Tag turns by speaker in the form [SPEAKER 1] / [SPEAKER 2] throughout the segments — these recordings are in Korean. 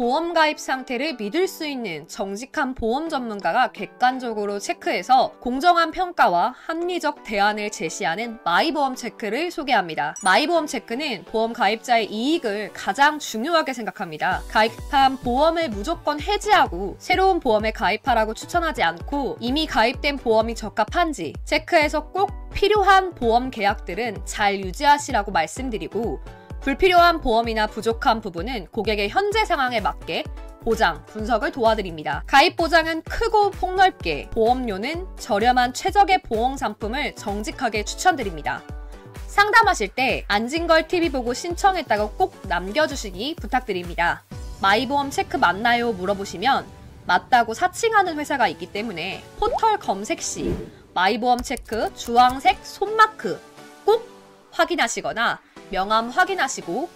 [SPEAKER 1] 보험 가입 상태를 믿을 수 있는 정직한 보험 전문가가 객관적으로 체크해서 공정한 평가와 합리적 대안을 제시하는 마이보험 체크를 소개합니다. 마이보험 체크는 보험 가입자의 이익을 가장 중요하게 생각합니다. 가입한 보험을 무조건 해지하고 새로운 보험에 가입하라고 추천하지 않고 이미 가입된 보험이 적합한지 체크해서 꼭 필요한 보험 계약들은 잘 유지하시라고 말씀드리고 불필요한 보험이나 부족한 부분은 고객의 현재 상황에 맞게 보장, 분석을 도와드립니다. 가입 보장은 크고 폭넓게, 보험료는 저렴한 최적의 보험 상품을 정직하게 추천드립니다. 상담하실 때 안진걸 TV 보고 신청했다고 꼭 남겨주시기 부탁드립니다. 마이보험 체크 맞나요? 물어보시면 맞다고 사칭하는 회사가 있기 때문에 포털 검색 시 마이보험 체크 주황색 손마크 꼭 확인하시거나 명함 확인하시고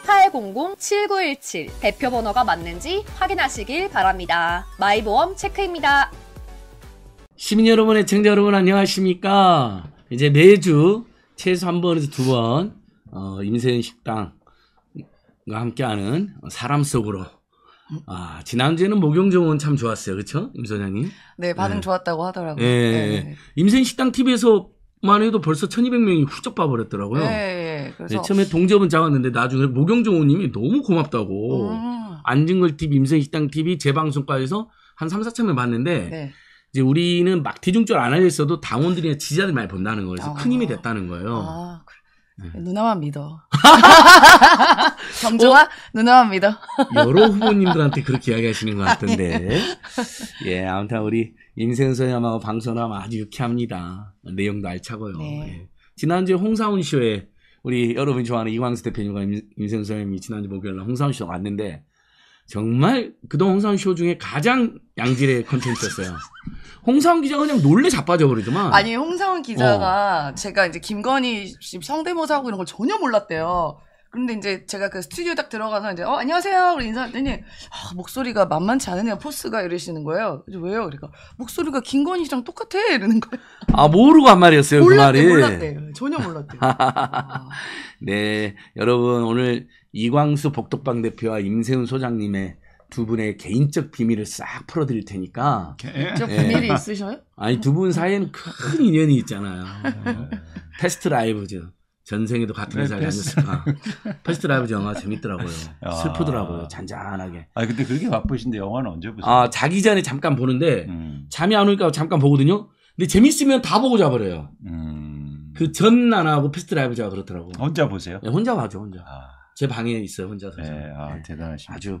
[SPEAKER 1] 1800-7917 대표 번호가 맞는지 확인하시길 바랍니다. 마이보험 체크입니다.
[SPEAKER 2] 시민 여러분, 의청자 여러분 안녕하십니까? 이제 매주 최소 한 번에서 두번 어, 임세인식당과 함께하는 사람 속으로 아 지난주에는 목용정원참 좋았어요, 그쵸임 소장님?
[SPEAKER 3] 네, 반응 네. 좋았다고 하더라고요. 네.
[SPEAKER 2] 네. 임세인식당 TV에서만 해도 벌써 1,200명이 훌쩍 봐버렸더라고요. 네. 그래서 네, 처음에 동접은 잡았는데 나중에 목영정우님이 너무 고맙다고 음. 안진걸 TV, 임생식당 TV 재방송까지서 한 3, 4천을 봤는데 네. 이제 우리는 막 대중적으로 안알려있도 당원들이나 지지자들이 많이 본다는 거예요. 그래서 아. 큰 힘이 됐다는 거예요.
[SPEAKER 3] 아, 그래. 네. 누나만 믿어. 정조와 어? 누나만 믿어. 여러
[SPEAKER 2] 후보님들한테 그렇게 이야기하시는 것 같은데. 예, 아무튼 우리 임생서야마고 방선함 아주 유쾌합니다. 내용도 알차고요. 네. 예. 지난주에 홍사훈 쇼에 우리 여러분 좋아하는 이광수 대표님과 임세훈 선생님이 지난주 목요일 날홍상훈쇼 왔는데 정말 그동안 홍상훈쇼 중에 가장 양질의 컨텐츠였어요. 홍상우 기자가 그냥 놀래 자빠져 버리더만.
[SPEAKER 3] 아니 홍상우 기자가 어. 제가 이제 김건희 씨 성대모사하고 이런 걸 전혀 몰랐대요. 그런데 이제 제가 그 스튜디오 딱 들어가서 이제 어 안녕하세요 그리 인사했더니 아, 목소리가 만만치 않으네요 포스가 이러시는 거예요. 왜요? 그러니까 목소리가 김건희 씨랑 똑같아 이러는 거예요. 아
[SPEAKER 2] 모르고 한 말이었어요 그 말이. 몰랐대
[SPEAKER 3] 전혀 몰랐대. 요 아.
[SPEAKER 2] 네 여러분 오늘 이광수 복덕방 대표와 임세훈 소장님의 두 분의 개인적 비밀을 싹 풀어드릴 테니까. 개인적 네. 비밀이 있으셔요? 아니 두 분 사이에는 큰 인연이 있잖아요. 테스트 라이브죠. 전생에도 같은 회사에 다녔을까. 퍼스트 라이브 영화 재밌더라고요. 아. 슬프더라고요. 잔잔하게. 아 근데 그렇게 바쁘신데 영화는 언제 보세요? 아 자기 전에 잠깐 보는데 음. 잠이 안 오니까 잠깐 보거든요. 근데 재밌으면 다 보고 자버려요. 음. 그전 나나 하고 퍼스트 라이브 자가 그렇더라고. 혼자 보세요? 네, 혼자 봐죠 혼자. 아. 제 방에 있어요 혼자서. 네, 아 네. 대단하십니다. 아주.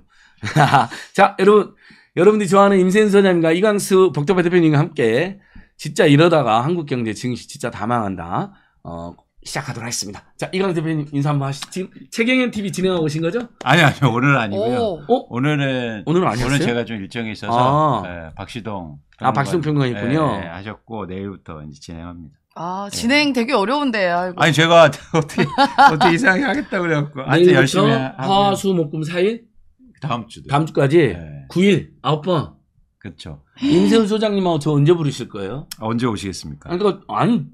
[SPEAKER 2] 자 여러분 여러분들이 좋아하는 임세인 소장님과 이광수 복잡배 대표님과 함께 진짜 이러다가 한국 경제 증시 진짜 다 망한다. 어, 시작하도록 하겠습니다. 자, 이광 대표님 인사 한 번 하시죠. 지금 최경현 TV 진행하고 오신 거죠?
[SPEAKER 4] 아니, 아니요. 오늘 은 아니고요. 오. 늘은 어? 오늘은, 오늘은 아니요 오늘 제가 좀 일정이 있어서 아. 예, 박시동 평론가, 아, 박시동 평론가이군요. 예, 예, 하셨고 내일부터 이제 진행합니다.
[SPEAKER 3] 아, 진행 되게 어려운데. 아이고. 아니,
[SPEAKER 4] 제가 어떻게
[SPEAKER 3] 어떻게 이상하게 하겠다 고
[SPEAKER 2] 그래 갖고 아주 열심히 화, 수, 목, 금, 4일? 다음 주도. 다음 주까지 네. 9일 9번. 그렇죠. 임세훈 소장님하고 저 언제 부르실 거예요? 언제 오시겠습니까? 아니, 그러니까 아니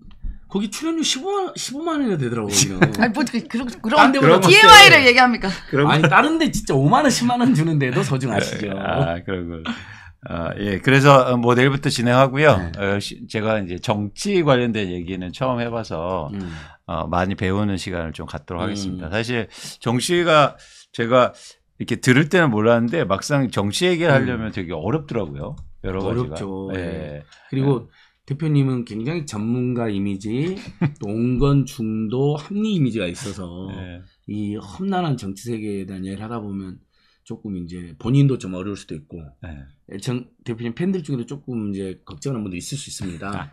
[SPEAKER 2] 거기 출연료 15만, 15만 원이나 되더라고, 거
[SPEAKER 3] 아니, 뭐, 그, 그런, 그런, 그런 d i 를 얘기합니까? 그런 아니, 다른 데 진짜
[SPEAKER 2] 5만원, 10만원 주는데도 소중 아시죠?
[SPEAKER 4] 네, 아, 그런 걸. 어, 아, 예, 그래서 어, 뭐 내일부터 진행하고요. 네. 어, 제가 이제 정치 관련된 얘기는 처음 해봐서 음. 어, 많이 배우는 시간을 좀 갖도록 음. 하겠습니다. 사실 정치가 제가 이렇게 들을 때는 몰랐는데 막상 정치 얘기를 음. 하려면 음. 되게 어렵더라고요. 여러 어렵죠. 예. 예.
[SPEAKER 2] 그리고 예. 대표님은 굉장히 전문가 이미지, 또 온건 중도 합리 이미지가 있어서 네. 이 험난한 정치 세계에 대한 이야기를 하다 보면 조금 이제 본인도 좀 어려울 수도 있고 네. 예, 정, 대표님 팬들 중에도 조금 이제 걱정하는 분도 있을 수 있습니다. 아.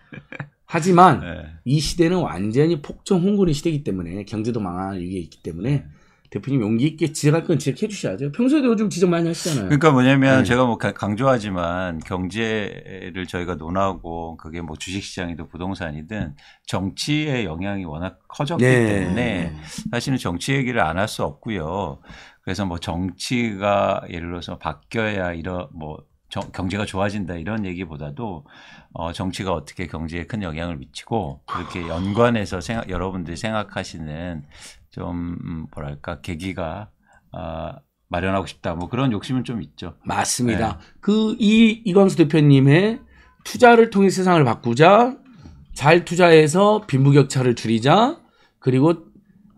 [SPEAKER 2] 하지만 네. 이 시대는 완전히 폭정 홍군의 시대이기 때문에 경제도 망한 위기에 있기 때문에 네. 대표님 용기 있게 지적할 건 지적해 주셔야죠. 평소에도 요즘 지적 많이 하시잖아요. 그러니까 뭐냐면 네. 제가 뭐
[SPEAKER 4] 강조하지만 경제를 저희가 논하고 그게 뭐 주식시장이든 부동산이든 정치의 영향이 워낙 커졌기 네. 때문에 네. 사실은 정치 얘기를 안 할 수 없고요. 그래서 뭐 정치가 예를 들어서 바뀌어야 이런 뭐 경제가 좋아진다 이런 얘기보다도 어, 정치가 어떻게 경제에 큰 영향을 미치고 그렇게 연관해서 생각, 여러분들이 생각하시는 좀 음, 뭐랄까 계기가 어, 마련하고 싶다. 뭐 그런 욕심은 좀 있죠. 맞습니다.
[SPEAKER 2] 네. 그이 이광수 대표님의 투자를 통해 세상을 바꾸자, 잘 투자해서 빈부격차를 줄이자, 그리고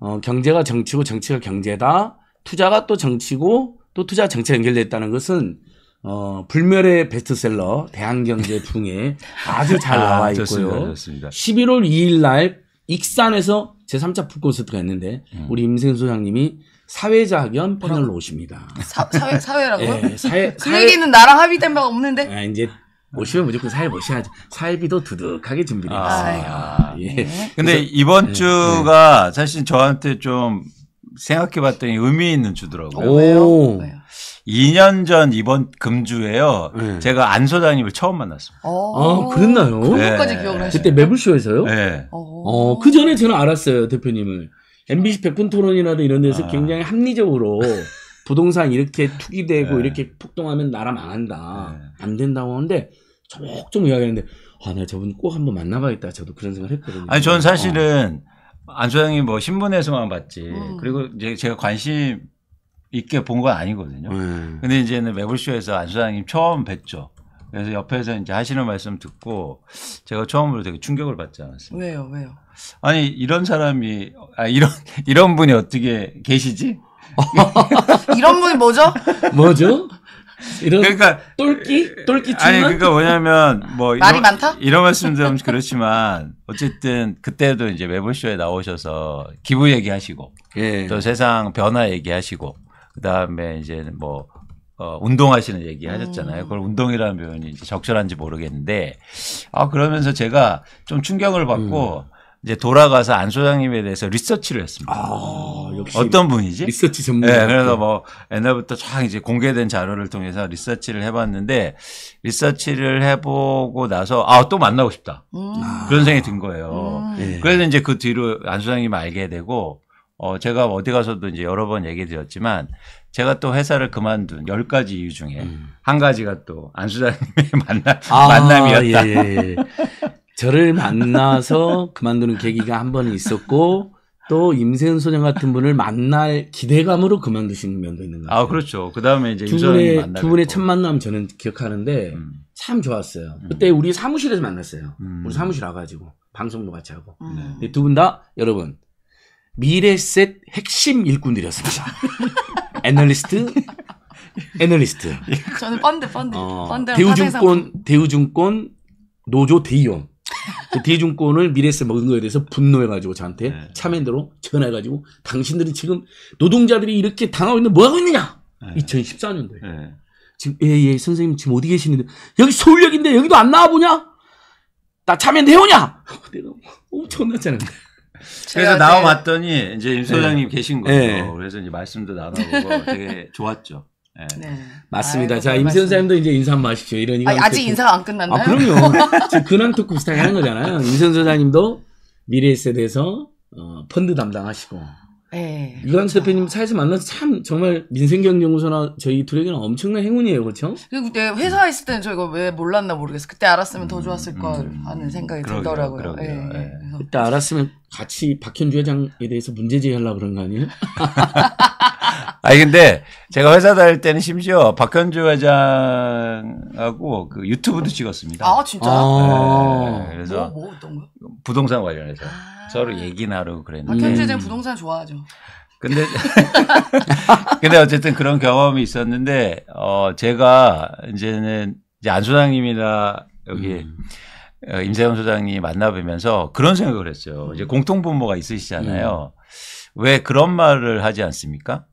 [SPEAKER 2] 어, 경제가 정치고 정치가 경제다, 투자가 또 정치고 또 투자 정치 연결됐다는 것은 어, 불멸의 베스트셀러 대한경제 풍에 아주 잘 아, 나와 아, 좋습니다, 있고요. 좋습니다. 11월 2일 날 익산에서 제3차 풋콘서트가 있는데 음. 우리 임생 소장님이 사회자 겸 패널로 오십니다. 사, 사회
[SPEAKER 3] 사회라고? 네, 예, 사회, 그 사회... 얘기는 나랑 합의된 바가 없는데.
[SPEAKER 4] 아, 이제 오시면 무조건 사회 모셔야죠. 사회비도 두둑하게 준비를 했어요. 아, 예. 근데 그래서, 이번 예, 주가 네. 사실 저한테 좀 생각해봤더니 의미 있는 주더라고요. 오. 2년 전 이번 금주에요. 네. 제가 안 소장님을 처음 만났습니다. 어. 아, 그랬나요?
[SPEAKER 2] 그까지 네. 기억하시 그때 매블쇼에서요? 네. 어. 어, 그 전에 저는 알았어요, 대표님을. MBC 백분 토론이라도 이런 데서 아. 굉장히 합리적으로 부동산 이렇게 투기 되고 네. 이렇게 폭동하면 나라 망한다. 네. 안 된다고 하는데 종종 이야기하는데 아, 나 저분 꼭 한번 만나봐야겠다. 저도
[SPEAKER 4] 그런 생각을
[SPEAKER 3] 했거든요. 아니, 저
[SPEAKER 4] 사실은 어. 안소영이 뭐 신문에서만 봤지. 음. 그리고 이제 제가 관심 있게 본 건 아니거든요. 네. 근데 이제는 매불쇼에서 안소영님 처음 뵀죠. 그래서 옆에서 이제 하시는 말씀 듣고 제가 처음으로 되게 충격을 받지 않았습니다 왜요, 왜요? 아니 이런 사람이 아 이런 이런 분이 어떻게 계시지?
[SPEAKER 3] 이런 분이 뭐죠?
[SPEAKER 4] 뭐죠? 이런 그러니까
[SPEAKER 3] 똘끼 똘끼 아니 그러니까
[SPEAKER 4] 뭐냐면 뭐 말이 이런, 많다 이런 말씀드 그렇지만 어쨌든 그때도 이제 매불쇼에 나오셔서 기부 얘기하시고 예. 또 세상 변화 얘기하시고 그다음에 이제 뭐 어, 운동하시는 얘기 하셨잖아요. 그걸 운동이라는 표현이 적절한지 모르겠는데, 아, 그러면서 제가 좀 충격을 받고, 음. 이제 돌아가서 안 소장님에 대해서 리서치를 했습니다. 아, 어떤 분이지? 리서치 전문. 네, 그래서 뭐 옛날부터 쫙 이제 공개된 자료를 통해서 리서치를 해봤는데 리서치를 해보고 나서 아또 만나고 싶다 음. 그런 생각이 든 거예요. 음. 예. 그래서 이제 그 뒤로 안 소장님 알게 되고 어 제가 뭐 어디 가서도 이제 여러 번 얘기 드렸지만 제가 또 회사를 그만둔 열 가지 이유 중에 음. 한 가지가 또 안소장님의 만남, 아, 만남이었다. 예, 예. 예. 저를
[SPEAKER 2] 만나서 그만두는 계기가 한 번 있었고 또 임세은 소년 같은 분을 만날 기대감으로 그만두신 면도 있는
[SPEAKER 4] 것 아, 같아요. 아 그렇죠. 그 다음에 이제 두 분의 두 분의
[SPEAKER 2] 첫 만남 저는 기억하는데 음. 참 좋았어요. 음. 그때 우리 사무실에서 만났어요. 음. 우리 사무실 와가지고 방송도 같이 하고 음. 네. 두분 다 여러분 미래셋 핵심 일꾼들이었습니다. 애널리스트, 애널리스트.
[SPEAKER 3] 저는 펀드, 펀드,
[SPEAKER 2] 어, 펀드. 대우증권, 대우증권 노조 대의원. 그 대중권을 미래에서 먹은 거에 대해서 분노해가지고 저한테 네. 참여대로 전화해가지고 당신들이 지금 노동자들이 이렇게 당하고 있는뭐 하고 있느냐? 네. 2014년도에 네. 지금 예예 예, 선생님 지금 어디 계시는데 여기 서울역인데 여기도 안 나와보냐? 나 참여대 해오냐? 내가 엄청났잖아요. 그래서 나와
[SPEAKER 4] 봤더니 이제 임 소장님 네. 계신 거예요. 네. 그래서 이제 말씀도
[SPEAKER 3] 나눠보고 되게
[SPEAKER 4] 좋았죠. 예. 네. 맞습니다. 아이고, 자, 임세훈 사님도
[SPEAKER 2] 이제 인사 한번 하십시오. 이런 아, 아직 인사가
[SPEAKER 3] 안 끝났나요? 아, 그럼요.
[SPEAKER 2] 지금 근황 토크 비슷하게 하는 거잖아요. 임세훈 소장님도 미래에 셋에 대해서 어, 펀드 담당하시고. 네. 예. 유광수 그렇죠. 대표님 사에서 만나서 참 정말 민생경제연구소나 저희 둘에게는 엄청난 행운이에요, 그렇죠?
[SPEAKER 3] 그 그때 회사 에 있을 때는 저 이거 왜 몰랐나 모르겠어 그때 알았으면 더 음, 좋았을 음. 걸 음, 음, 하는 생각이 그러게요, 들더라고요. 그러게요. 예, 예.
[SPEAKER 2] 그때 알았으면 같이 박현주 회장에 대해서 문제 제기하려고 그런 거 아니에요?
[SPEAKER 4] 아니 근데 제가 회사 다닐 때는 심지어 박현주 회장하고 그 유튜브도 찍었습니다. 아 진짜? 아. 네, 그래서 뭐, 뭐 어떤 거? 부동산 관련해서 아~ 서로 얘기 나누고 그랬는데. 박현주 회장
[SPEAKER 3] 부동산 좋아하죠.
[SPEAKER 4] 근데 근데 어쨌든 그런 경험이 있었는데 어 제가 이제는 이제 안 소장님이나 여기 음. 어, 임세현 소장님 만나보면서 그런 생각을 했어요. 이제 음. 공통부모가 있으시잖아요. 음. 왜 그런 말을 하지 않습니까?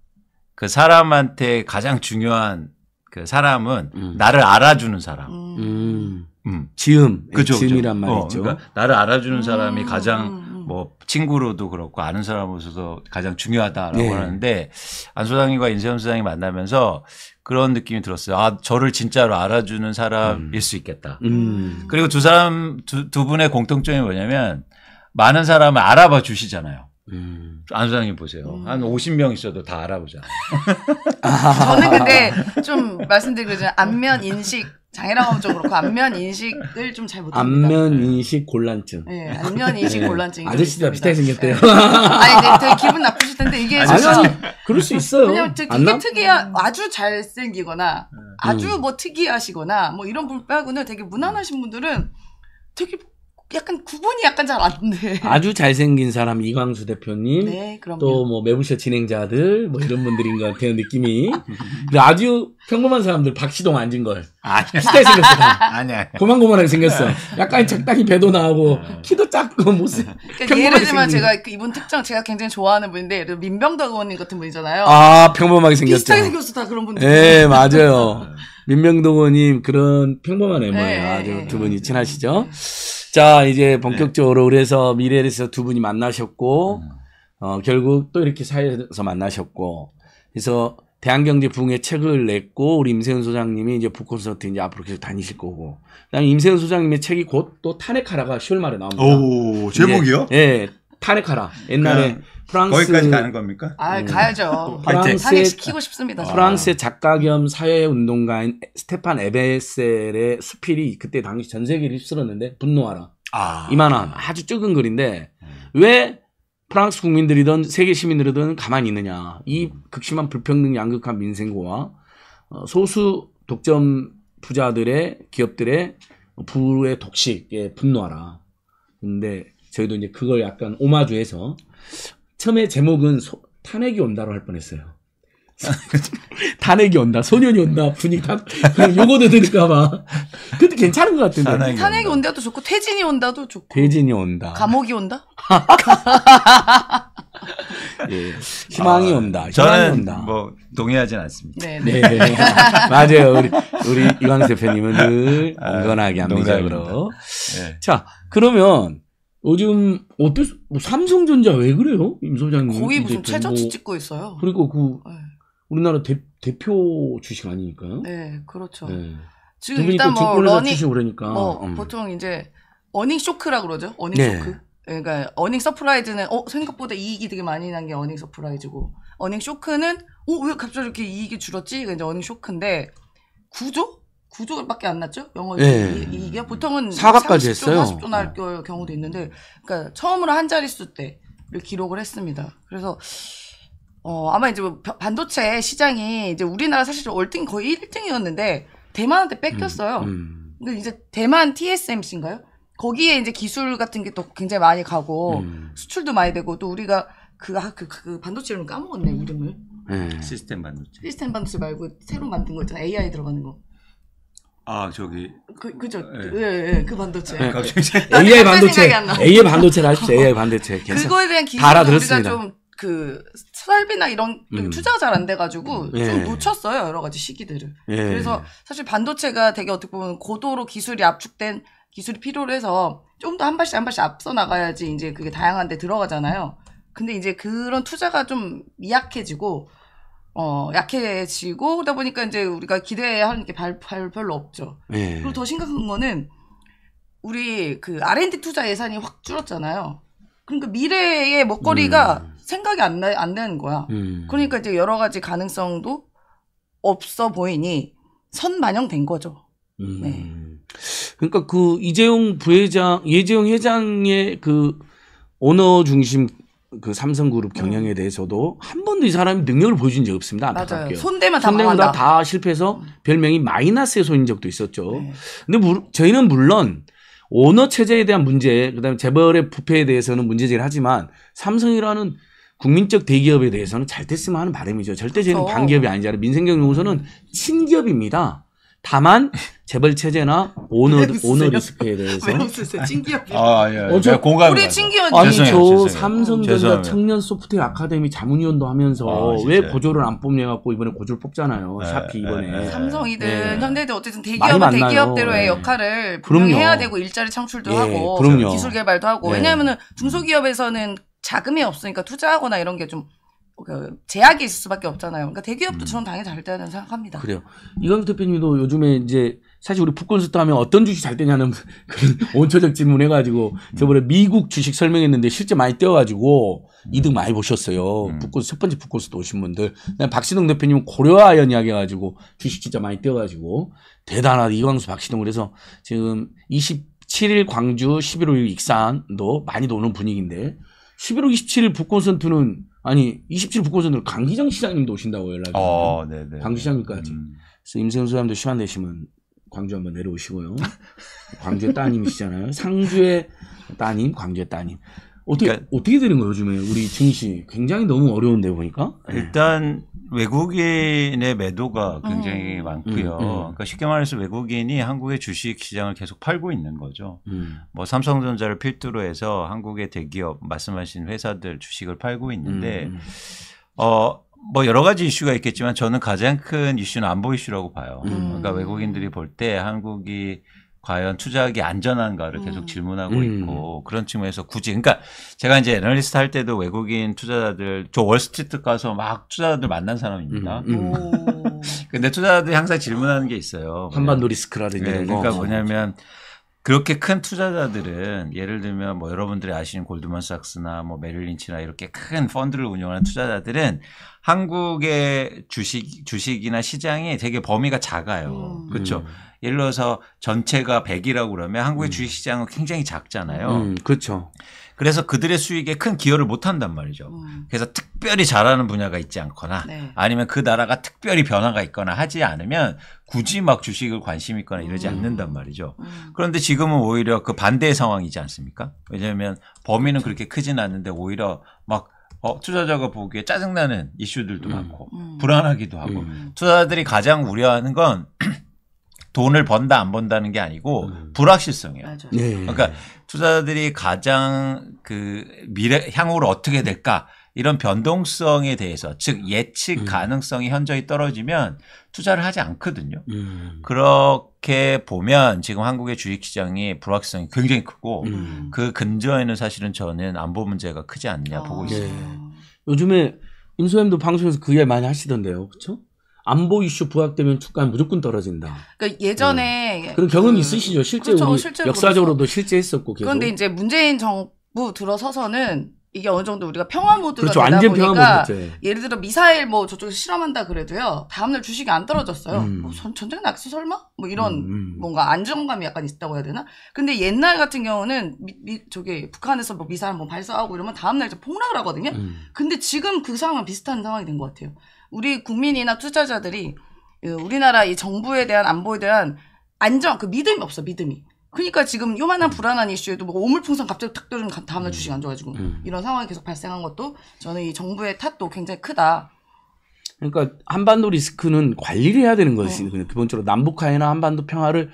[SPEAKER 4] 그 사람한테 가장 중요한 그 사람은 음. 나를 알아주는 사람. 음. 음. 음. 지음. 예, 그죠. 지음이란 그 말이죠. 어, 그러니까 나를 알아주는 사람이 음. 가장 음, 뭐 친구로도 그렇고 아는 사람으로서도 가장 중요하다라고 네. 하는데 안 소장님과 인세현 소장이 만나면서 그런 느낌이 들었어요. 아, 저를 진짜로 알아주는 사람일 수 있겠다. 그리고 두 사람, 두, 두 분의 공통점이 뭐냐면 많은 사람을 알아봐 주시잖아요. 음. 안수장님 보세요. 음. 한 50명 있어도 다 알아보자.
[SPEAKER 3] 저는 근데 좀말씀드리자 안면 인식 장애라고 하면 좀 그렇고 안면 인식을 좀 잘 못합니다.
[SPEAKER 2] 안면 네. 인식 곤란증.
[SPEAKER 3] 네, 안면 인식 곤란증. 네. 아저씨들
[SPEAKER 2] 비슷하게 생겼대요. 네.
[SPEAKER 3] 아니, 근데 되게 기분 나쁘실 텐데 이게 아니, 아니
[SPEAKER 2] 그럴 수 있어요. 왜냐면 되 특이한
[SPEAKER 3] 아주 잘 생기거나 음. 아주 음. 뭐 특이하시거나 뭐 이런 분빼고는 되게 무난하신 분들은 되게 약간 구분이 약간 잘 안 돼. 아주
[SPEAKER 2] 잘생긴 사람 이광수 대표님, 네, 또뭐 매부쇼 진행자들 뭐 이런 분들인 것 같아요 느낌이. 아주 평범한 사람들 박시동 앉은 걸 아, 비슷 생겼어. 아니야. 고만고만하게 생겼어. 약간 네. 적당히 배도 나오고 네. 키도 작고 모습.
[SPEAKER 3] 그러니까 예를 들면 생 제가 그 이분 특정 제가 굉장히 좋아하는 분인데 민병덕 의원님 같은 분이잖아요. 아 평범하게 생겼죠. 비슷하게 생겼어 다 그런 분들. 네 맞아요.
[SPEAKER 2] 민병덕 의원님 그런 평범한 애모예요. 네, 아주 두 분이 친하시죠. 네. 자, 이제 본격적으로 그래서 미래에서 두 분이 만나셨고, 음. 어, 결국 또 이렇게 사회에서 만나셨고, 그래서 대한경제 부흥의 책을 냈고, 우리 임세훈 소장님이 이제 북콘서트 이제 앞으로 계속 다니실 거고, 그다음에 임세훈 소장님의 책이 곧 또 탄핵하라가 10월 말에 나옵니다. 오, 제목이요? 이 예, 예 탄핵하라. 옛날에 프랑스 거기까지 가는 겁니까? 아 음. 가야죠. 프랑스에 시키고
[SPEAKER 3] 싶습니다. 저는. 프랑스의
[SPEAKER 2] 작가 겸 사회운동가인 스테판 에베셀의 수필이 그때 당시 전 세계를 휩쓸었는데 분노하라. 아. 이만한 아주 적은 글인데 음. 왜 프랑스 국민들이든 세계 시민들이든 가만히 있느냐 이 음. 극심한 불평등 양극화 민생고와 어, 소수 독점 부자들의 기업들의 부의 독식에 분노하라. 근데 저희도 이제 그걸 약간 오마주해서 처음에 제목은 소, 탄핵이 온다로 할 뻔했어요. 탄핵이 온다, 소년이 온다, 분위기 다, 그럼 요거도 들을까봐. 근데 괜찮은 것 같은데. 탄핵이, 탄핵이
[SPEAKER 3] 온다. 도 좋고, 퇴진이 온다도 좋고.
[SPEAKER 2] 퇴진이
[SPEAKER 4] 온다.
[SPEAKER 3] 감옥이 온다?
[SPEAKER 4] 예, 희망이 아, 온다. 희망이 저는 온다. 뭐, 동의하진 않습니다. 네, 네. 네. 맞아요. 우리, 우리 이광 대표님은
[SPEAKER 2] 늘 아, 온건하게 합니다 네. 자, 그러면 요즘 어때? 뭐 삼성전자 왜 그래요? 임 소장님. 거의 무슨 대표. 최저치 뭐, 찍고 있어요. 그리고 그 네. 우리나라 대, 대표 주식 아니니까요.
[SPEAKER 3] 네, 그렇죠. 네. 지금 일단 뭐 러닝 그러니까. 어, 보통 이제 어닝 쇼크라 그러죠. 어닝 네. 쇼크. 네, 그러니까 어닝 서프라이즈는 어 생각보다 이익이 되게 많이 난 게 어닝 서프라이즈고 어닝 쇼크는 어왜 갑자기 이렇게 이익이 줄었지? 그러니까 이제 어닝 쇼크인데 구조? 구조밖에안 났죠? 영어 예. 이게 이 보통은 4가까지 했어요. 40조 날 네. 경우도 있는데 그러니까 처음으로 한 자릿수 때를 기록을 했습니다. 그래서 어 아마 이제 뭐 반도체 시장이 이제 우리나라 사실 월등 거의 1등이었는데 대만한테 뺏겼어요. 음, 음. 근데 이제 대만 TSMC인가요? 거기에 이제 기술 같은 게 또 굉장히 많이 가고 음. 수출도 많이 되고 또 우리가 그, 아, 그, 그, 그 반도체 이름 까먹었네 이름을.
[SPEAKER 4] 네. 시스템 반도체.
[SPEAKER 3] 시스템 반도체 말고 새로 만든 거 있잖아 AI 들어가는 거.
[SPEAKER 4] 아 저기
[SPEAKER 3] 그 그죠 예그 예, 예, 예 그 반도체 네. 예, AI 반도체 AI 반도체를 하시오 AI 반도체 괜찮... 그거에 대한 기술도 우리가 좀그 설비나 이런 음. 투자가 잘 안 돼가지고 예. 좀 놓쳤어요 여러 가지 시기들을 예. 그래서 사실 반도체가 되게 어떻게 보면 고도로 기술이 압축된 기술이 필요로 해서 좀 더 한 발씩 한 발씩 앞서 나가야지 이제 그게 다양한 데 들어가잖아요 근데 이제 그런 투자가 좀 미약해지고 어, 약해지고 그러다 보니까 이제 우리가 기대하는 게 발, 발 별로 없죠. 예. 그리고 더 심각한 거는 우리 그 R&D 투자 예산이 확 줄었잖아요. 그러니까 미래의 먹거리가 음. 생각이 안, 나, 안 되는 거야. 음. 그러니까 이제 여러 가지 가능성도 없어 보이니 선반영된 거죠. 음. 네.
[SPEAKER 2] 그러니까 그 이재용 부회장, 예재용 회장의 그 언어 중심 그 삼성그룹 음. 경영에 대해서도 한 번도 이 사람이 능력을 보여준 적이 없습니다. 안타깝게. 맞아요. 손대면 다 망한다. 다 실패해서 음. 별명이 마이너스의 손인 적도 있었죠. 네. 근데 무, 저희는 물론 오너 체제에 대한 문제, 그다음에 재벌의 부패에 대해서는 문제제기를 하지만 삼성이라는 국민적 대기업에 대해서는 잘 됐으면 하는 바람이죠. 절대 저희는 그렇죠. 반기업이 아니잖아요. 민생경영에서는 음. 친기업입니다. 다만 재벌 체제나 오너 오너 리스크에 대해서
[SPEAKER 3] 왜기업 어, 공감. 우리 찡기업. 아니
[SPEAKER 2] 저 삼성전자 청년 소프트웨어 아카데미 자문위원도 하면서 아, 왜 고졸을 안 뽑냐고 이번에 고졸 뽑잖아요. 네, 샤피 네, 이번에. 네, 네. 삼성이든
[SPEAKER 3] 현대든 어쨌든 대기업은 대기업대로의 네. 역할을 분명히 해야 되고 일자리 창출도 예, 하고 그럼요. 기술 개발도 하고 네. 왜냐하면 중소기업에서는 자금이 없으니까 투자하거나 이런 게좀 그 제약이 있을 수밖에 없잖아요. 그러니까 대기업도 음. 저는 당연히 잘 되는 생각합니다. 그래요.
[SPEAKER 2] 이광수 대표님도 요즘에 이제 사실 우리 북콘서트 하면 어떤 주식 잘 되냐는 그런 온초적 질문해가지고 저번에 미국 주식 설명했는데 실제 많이 뛰어가지고 이득 많이 보셨어요. 음. 북콘스 첫 번째 북콘서트 오신 분들. 난 박신동 대표님은 고려아연 이야기 해가지고 주식 진짜 많이 뛰어가지고 대단하다 이광수 박신동 그래서 지금 27일 광주 11월 익산도 많이 도는 분위기인데 11월 27일 북콘서트는 아니 27북고전으로 강기정 시장님도 오신다고 연락이 어, 네네. 강시장님까지. 음. 그래서 임세훈 소장님도 시간 되시면 광주 한번 내려오시고요. 광주의 따님이시잖아요. 상주의 따님, 광주의 따님. 어떻게 그러니까, 어떻게 되는 거예요 요즘에 우리 증시 굉장히 너무 어려운데 보니까. 네.
[SPEAKER 4] 일단 외국인의 매도가 굉장히 음. 많고요. 음, 음. 그러니까 쉽게 말해서 외국인이 한국의 주식 시장을 계속 팔고 있는 거죠. 음. 뭐 삼성전자를 필두로 해서 한국의 대기업 말씀하신 회사들 주식을 팔고 있는데 음, 음. 어. 뭐 여러 가지 이슈가 있겠지만 저는 가장 큰 이슈는 안보 이슈라고 봐요. 그러니까 외국인들이 볼 때 한국이 과연 투자하기 안전한가를 계속 음. 질문하고 음. 있고 그런 측면에서 굳이 그러니까 제가 이제 애널리스트 할 때도 외국인 투자자들 저 월스트리트 가서 막 투자자들 만난 사람입니다. 음. 음. 근데 투자자들이 항상 질문하는 게 있어요. 한반도 리스크라든지 네, 그러니까 뭐냐면 그렇게 큰 투자자들은 예를 들면 뭐 여러분들이 아시는 골드만삭스나 뭐 메릴린치나 이렇게 큰 펀드를 운영하는 투자자들은 한국의 주식 주식이나 시장이 되게 범위가 작아요. 음. 그렇죠. 음. 예를 들어서 전체가 100이라고 그러면 한국의 음. 주식 시장은 굉장히 작잖아요. 그렇죠. 그래서 그들의 수익에 큰 기여를 못 한단 말이죠. 음. 그래서 특별히 잘하는 분야가 있지 않거나 네. 아니면 그 나라가 특별히 변화가 있거나 하지 않으면 굳이 막 주식을 관심 있거나 이러지 음. 않는단 말이죠. 음. 그런데 지금은 오히려 그 반대의 상황이지 않습니까? 왜냐하면 범위는 그렇죠. 그렇게 크진 않는데 오히려 막 어, 투자자가 보기에 짜증나는 이슈들도 음. 많고 음. 불안하기도 하고 음. 투자자들이 가장 우려하는 건 돈을 번다 안 번다는 게 아니고 음. 불확실성이에요. 맞아요. 네. 예. 그러니까 투자자들이 가장 그 미래 향후를 어떻게 될까 이런 변동성에 대해서 즉 예측 음. 가능성이 현저히 떨어지면 투자를 하지 않거든요. 음. 그렇게 보면 지금 한국의 주식시장이 불확실성이 굉장히 크고 음. 그 근저에는 사실은 저는 안보 문제가 크지 않냐
[SPEAKER 3] 보고 아. 있어요. 네.
[SPEAKER 2] 요즘에 인수엠도 방송에서 그얘야기 많이 하시던데요, 그렇죠? 안보 이슈 부각되면 주가는 무조건 떨어진다.
[SPEAKER 3] 그러니까 예전에 네. 그런
[SPEAKER 2] 경험 이 그 있으시죠? 실제 그렇죠, 우리 역사적으로도 그렇죠. 실제 했었고 계속. 그런데 이제
[SPEAKER 3] 문재인 정부 들어서서는 이게 어느 정도 우리가 평화 모드가 그렇죠. 되다 보니까 예를 들어 미사일 뭐 저쪽에서 실험한다 그래도요 다음날 주식이 안 떨어졌어요. 음. 뭐 전쟁 낙수 설마? 뭐 이런 음, 음. 뭔가 안정감이 약간 있다고 해야 되나? 근데 옛날 같은 경우는 미, 미, 저기 북한에서 뭐 미사일 뭐 발사하고 이러면 다음날 이제 폭락을 하거든요. 음. 근데 지금 그 상황은 비슷한 상황이 된 것 같아요. 우리 국민이나 투자자들이 그 우리나라 이 정부에 대한 안보에 대한 안정, 그 믿음이 없어, 믿음이. 그러니까 지금 요만한 불안한 이슈에도 뭐 오물풍선 갑자기 탁 떨어지면 다음날 음. 주식 안 좋아지고 음. 이런 상황이 계속 발생한 것도 저는 이 정부의 탓도 굉장히 크다.
[SPEAKER 2] 그러니까 한반도 리스크는 관리를 해야 되는 것이 네. 기본적으로 남북화해나 한반도 평화를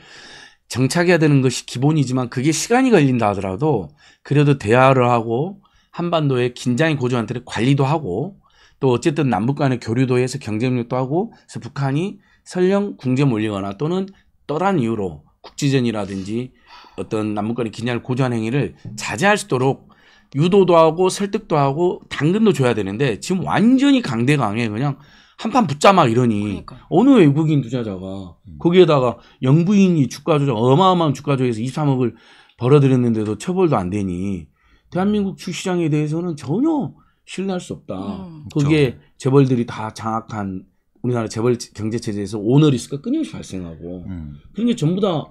[SPEAKER 2] 정착해야 되는 것이 기본이지만 그게 시간이 걸린다 하더라도 그래도 대화를 하고 한반도의 긴장이 고조한 테 관리도 하고 또 어쨌든 남북 간의 교류도 해서 경쟁력도 하고 그래서 북한이 설령 궁제 몰리거나 또는 떠난 이유로 국지전이라든지 어떤 남북 간의 긴장을 고조한 행위를 자제할 수 있도록 유도도 하고 설득도 하고 당근도 줘야 되는데 지금 완전히 강대강에 그냥 한판 붙자막 이러니 그러니까 어느 외국인 투자자가 음. 거기에다가 영부인이 주가 조작 어마어마한 주가 조작에서 23억을 벌어들였는데도 처벌도 안 되니 대한민국 주시장에 대해서는 전혀 신뢰할 수 없다. 음. 그게 그 재벌들이 다 장악한 우리나라 재벌 경제 체제에서 오너 리스크가 끊임없이 발생하고 음.
[SPEAKER 4] 그런 게 전부 다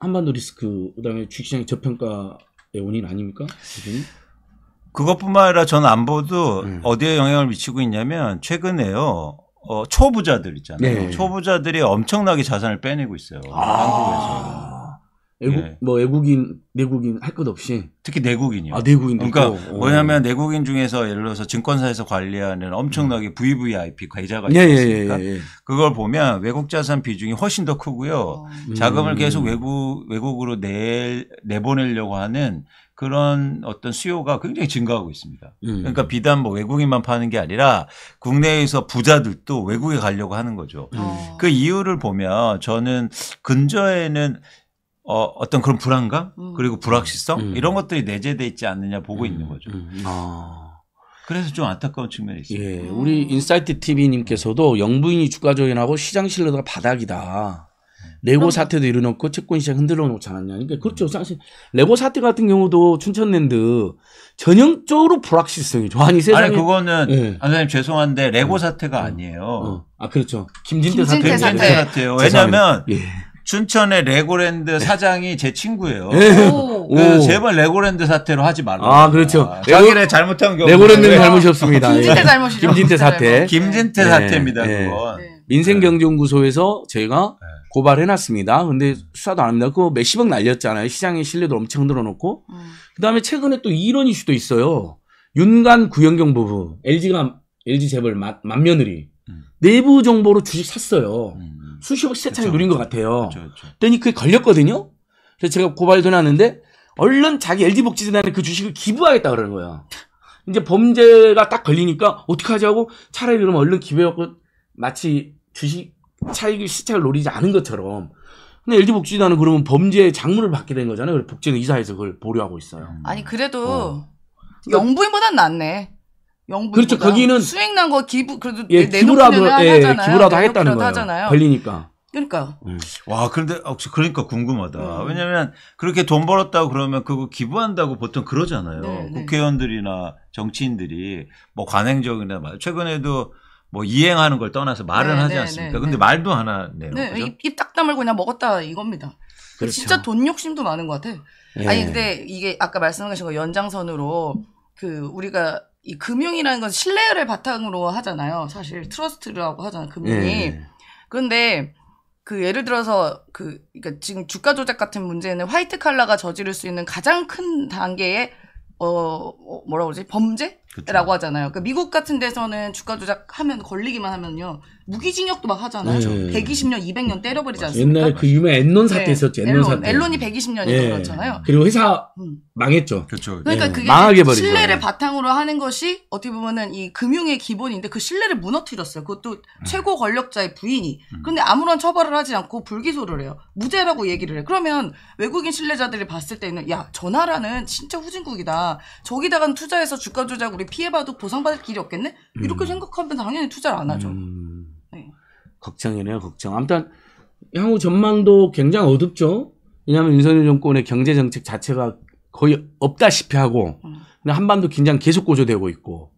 [SPEAKER 4] 한반도 리스크 그다음에 주식시장의 저평가의 원인 아닙니까? 선생 그것뿐만 아니라 전 안보도 음. 네. 어디에 영향을 미치고 있냐면 최근에요. 어, 초부자들 있잖아요. 네. 초부자들이 엄청나게 자산을 빼내고 있어요. 아~ 한국에서. 외국 네. 예. 뭐외국인 내국인 할 것 없이 특히
[SPEAKER 2] 내국인이요. 아 내국인. 그러니까 또. 뭐냐면 어.
[SPEAKER 4] 내국인 중에서 예를 들어서 증권사에서 관리하는 엄청나게 음. VVIP 관리자가 예, 예, 예 있습니까? 예, 예, 그걸 보면 외국 자산 비중이 훨씬 더 크고요. 음. 자금을 계속 외국 외국으로 내 내보내려고 하는 그런 어떤 수요가 굉장히 증가하고 있습니다. 음. 그러니까 비단 뭐 외국인만 파는 게 아니라 국내에서 부자들도 외국에 가려고 하는 거죠. 음. 그 이유를 보면 저는 근저에는 어, 어떤 그런 불안감 음. 그리고 불확실성 음. 이런 것들이 내재돼 있지 않느냐 보고 음, 있는 거죠. 음, 음. 아. 그래서 좀 안타까운 측면이 있습니다. 예, 우리
[SPEAKER 2] 인사이트 TV님께서도 영부인이 주가 조연하고 시장 신뢰도가 바닥이다. 레고 사태도 일어놓고 채권 시장 흔들어 놓지 않았냐. 그러니까 그렇죠. 사실 레고 사태 같은 경우도 춘천랜드 전형적으로 불확실성이 죠 아니 세상에 아니 그거는 네. 예.
[SPEAKER 4] 안사님 아, 죄송한데 레고 어. 사태가 어. 아니에요. 어. 아 그렇죠. 김진태, 김진태 사태. 사태. 김진태 사태예요. 왜냐하면 예. 춘천의 레고랜드 네. 사장이 제 친구예요. 네. 그래서 그 제발 레고랜드 사태로 하지 말라. 아, 그렇죠. 자기네 잘못한 경우. 레고랜드는 네. 잘못이 없습니다. 아, 김진태 예. 잘못이죠. 김진태 사태. 김진태 예. 사태입니다, 예. 그건.
[SPEAKER 2] 민생경제연구소에서 저희가 고발해놨습니다. 근데 수사도 안 합니다. 그거 몇십억 날렸잖아요. 시장의 신뢰도 엄청 늘어놓고. 음. 그 다음에 최근에 또 이런 이슈도 있어요. 윤관 구현경 부부, LG가, LG 재벌 맏, 맏며느리. 음. 내부 정보로 주식 샀어요. 음. 수십억 시세차익 노린 것 같아요. 그랬더니 그게 걸렸거든요. 그래서 제가 고발도 놨는데 얼른 자기 LG 복지재단에 그 주식을 기부하겠다 그러는 거예요. 이제 범죄가 딱 걸리니까 어떻게하지 하고 차라리 그러면 얼른 기부해갖고 마치 주식 차익을 시차를 노리지 않은 것처럼 근데 LG 복지단은 그러면 범죄의 장물을 받게 된 거잖아요. 그래서 복지는 이사해서 그걸 보류하고 있어요.
[SPEAKER 3] 아니 그래도 어. 그러니까 영부인보단 낫네. 영분 그렇죠. 거기는 수익 난 거 기부 그래도 예, 기부라도 예, 예 잖아요 기부라도 하겠다는 거예요. 하잖아요.
[SPEAKER 4] 걸리니까. 그러니까. 음. 와, 그런데 혹시 그러니까 궁금하다. 음. 왜냐면 그렇게 돈 벌었다고 그러면 그거 기부한다고 보통 그러잖아요. 네, 네. 국회의원들이나 정치인들이 뭐 관행적이나 최근에도 뭐 이행하는 걸 떠나서 말은 네, 하지 네, 않습니까? 네, 근데 네. 말도 하나 내요. 네, 그렇
[SPEAKER 3] 입딱 물고 그냥 먹었다 이겁니다. 그렇죠. 진짜 돈 욕심도 많은 것 같아. 아니 예. 근데 이게 아까 말씀하신 거 연장선으로 그 우리가 이 금융이라는 건 신뢰를 바탕으로 하잖아요. 사실 트러스트라고 하잖아요. 금융이. 예, 예. 그런데 그 예를 들어서 그 그러니까 지금 주가 조작 같은 문제는 화이트 칼라가 저지를 수 있는 가장 큰 단계의 어, 어 뭐라 고 그러지 범죄라고 그쵸. 하잖아요. 그러니까 미국 같은 데서는 주가 조작하면 걸리기만 하면요 무기징역도 막 하잖아요. 네. 120년, 200년 때려버리지 않습니까? 옛날 에그
[SPEAKER 2] 유명 앤논 사태 네. 있었죠. 앤논 사태. 앤론이
[SPEAKER 3] 120년이 네. 예. 그렇잖아요.
[SPEAKER 2] 그리고 회사 음. 망했죠. 그렇죠. 그러니까 네. 그게 망하게 버리 신뢰를
[SPEAKER 3] 바탕으로 하는 것이 어떻게 보면은 이 금융의 기본인데 그 신뢰를 무너뜨렸어요. 그것도 음. 최고 권력자의 부인이. 음. 근데 아무런 처벌을 하지 않고 불기소를 해요. 무죄라고 얘기를 해. 그러면 외국인 신뢰자들이 봤을 때는 야, 저 나라는 진짜 후진국이다. 저기다간 투자해서 주가 조작 우리 피해봐도 보상받을 길이 없겠네? 이렇게 음. 생각하면 당연히 투자를 안 하죠. 음.
[SPEAKER 2] 걱정이네요, 걱정. 아무튼 향후 전망도 굉장히 어둡죠. 왜냐하면 윤석열 정권의 경제 정책 자체가 거의 없다시피 하고 음. 근데 한반도 긴장 계속 고조되고 있고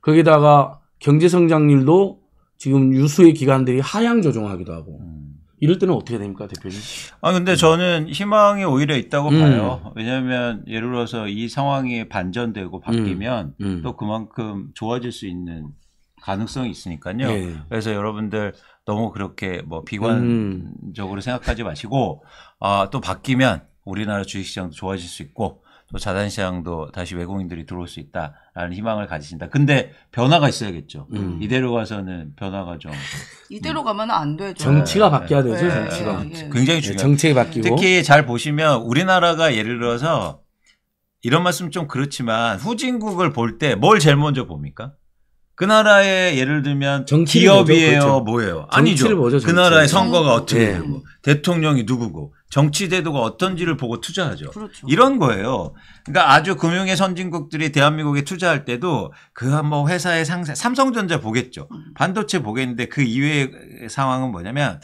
[SPEAKER 2] 거기다가 경제 성장률도 지금 유수의 기관들이 하향 조정하기도 하고 음. 이럴 때는 어떻게 됩니까 대표님?
[SPEAKER 4] 아 근데 음. 저는 희망이 오히려 있다고 음. 봐요. 왜냐하면 예를 들어서 이 상황이 반전되고 바뀌면 음. 음. 또 그만큼 좋아질 수 있는 가능성이 있으니까요. 예. 그래서 여러분들 너무 그렇게 뭐 비관적으로 음. 생각하지 마시고 아, 또 바뀌면 우리나라 주식시장도 좋아질 수 있고 또 자산시장도 다시 외국인들이 들어올 수 있다라는 희망을 가지신다. 근데 변화가 있어야겠죠. 음. 이대로 가서는 변화가 좀
[SPEAKER 3] 이대로 음. 가면 안 되죠. 정치가 예. 바뀌어야 되죠. 예, 예, 네. 정치가
[SPEAKER 4] 네. 굉장히 중요. 네. 정책이 바뀌고 특히 잘 보시면 우리나라가 예를 들어서 이런 말씀 좀 그렇지만 후진국을 볼 때 뭘 제일 먼저 봅니까? 그 나라의 예를 들면 기업이에요, 그렇죠. 뭐예요? 아니죠. 뭐죠, 그 나라의 선거가 어떻게 네. 되고 대통령이 누구고 정치 제도가 어떤지를 보고 투자하죠. 그렇죠. 이런 거예요. 그러니까 아주 금융의 선진국들이 대한민국에 투자할 때도 그뭐 회사의 상세 삼성전자 보겠죠. 반도체 보겠는데 그 이외의 상황은 뭐냐면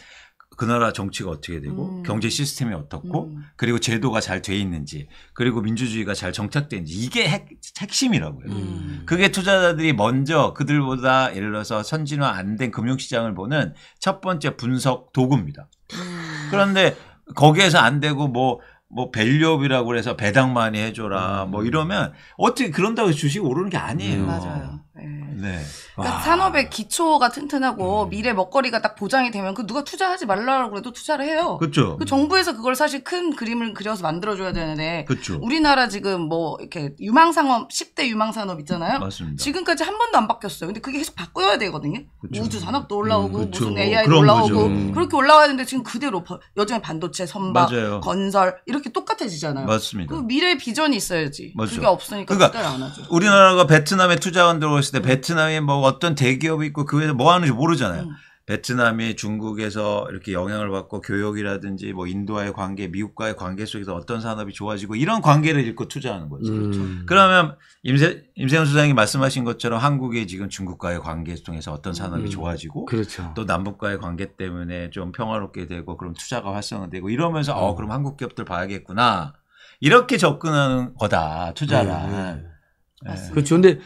[SPEAKER 4] 그 나라 정치가 어떻게 되고 음. 경제 시스템이 어떻고 음. 그리고 제도가 잘 돼 있는지 그리고 민주주의가 잘 정착되는지 이게 핵, 핵심이라고요. 음. 그게 투자자들이 먼저 그들보다 예를 들어서 선진화 안 된 금융시장을 보는 첫 번째 분석 도구입니다. 음. 그런데 거기에서 안 되고 뭐뭐 밸류업이라고 해서 배당 많이 해줘라 음. 뭐 이러면 어떻게 그런다고 주식 오르는 게 아니에요. 음, 맞아요. 네. 네. 그러니까
[SPEAKER 3] 산업의 기초가 튼튼하고 음. 미래 먹거리가 딱 보장이 되면 그 누가 투자하지 말라고 그래도 투자를 해요.
[SPEAKER 4] 그렇죠.
[SPEAKER 1] 그
[SPEAKER 3] 정부에서 그걸 사실 큰 그림을 그려서 만들어줘야 되는데 그렇죠. 우리나라 지금 뭐 이렇게 유망상업 10대 유망산업 있잖아요. 맞습니다. 지금까지 한 번도 안 바뀌었어요. 근데 그게 계속 바꿔야 되거든요. 그렇 우주 산업도 올라오고 음, 그렇 무슨 AI도 올라오고 거죠. 그렇게 올라와야 되는데 지금 그대로 여전히 반도체 선박, 맞아요. 건설 이렇게 똑같아지잖아요. 맞습니다. 그 미래 비전이 있어야지. 맞죠. 그게 없으니까 그러니까 투자를 안 하죠.
[SPEAKER 4] 우리나라가 베트남에 투자한 들어 어렸을 때베트남이뭐 어떤 대기업이 있고 그 외에서 뭐 하는지 모르잖아요. 음. 베트남이 중국에서 이렇게 영향을 받고 교역이라든지뭐 인도와의 관계, 미국과의 관계 속에서 어떤 산업이 좋아지고 이런 관계를 읽고 투자하는 거죠. 음. 그렇죠. 그러면 임세, 임세훈 수장이 말씀하신 것처럼 한국의 지금 중국과의 관계 통해서 어떤 산업이 음. 좋아지고 그렇죠. 또 남북과의 관계 때문에 좀 평화롭게 되고 그럼 투자가 활성화되고 이러면서 어, 음. 그럼 한국 기업들 봐야겠구나. 이렇게 접근하는 거다, 투자란. 네, 네. 네. 네.
[SPEAKER 2] 그렇죠. 근데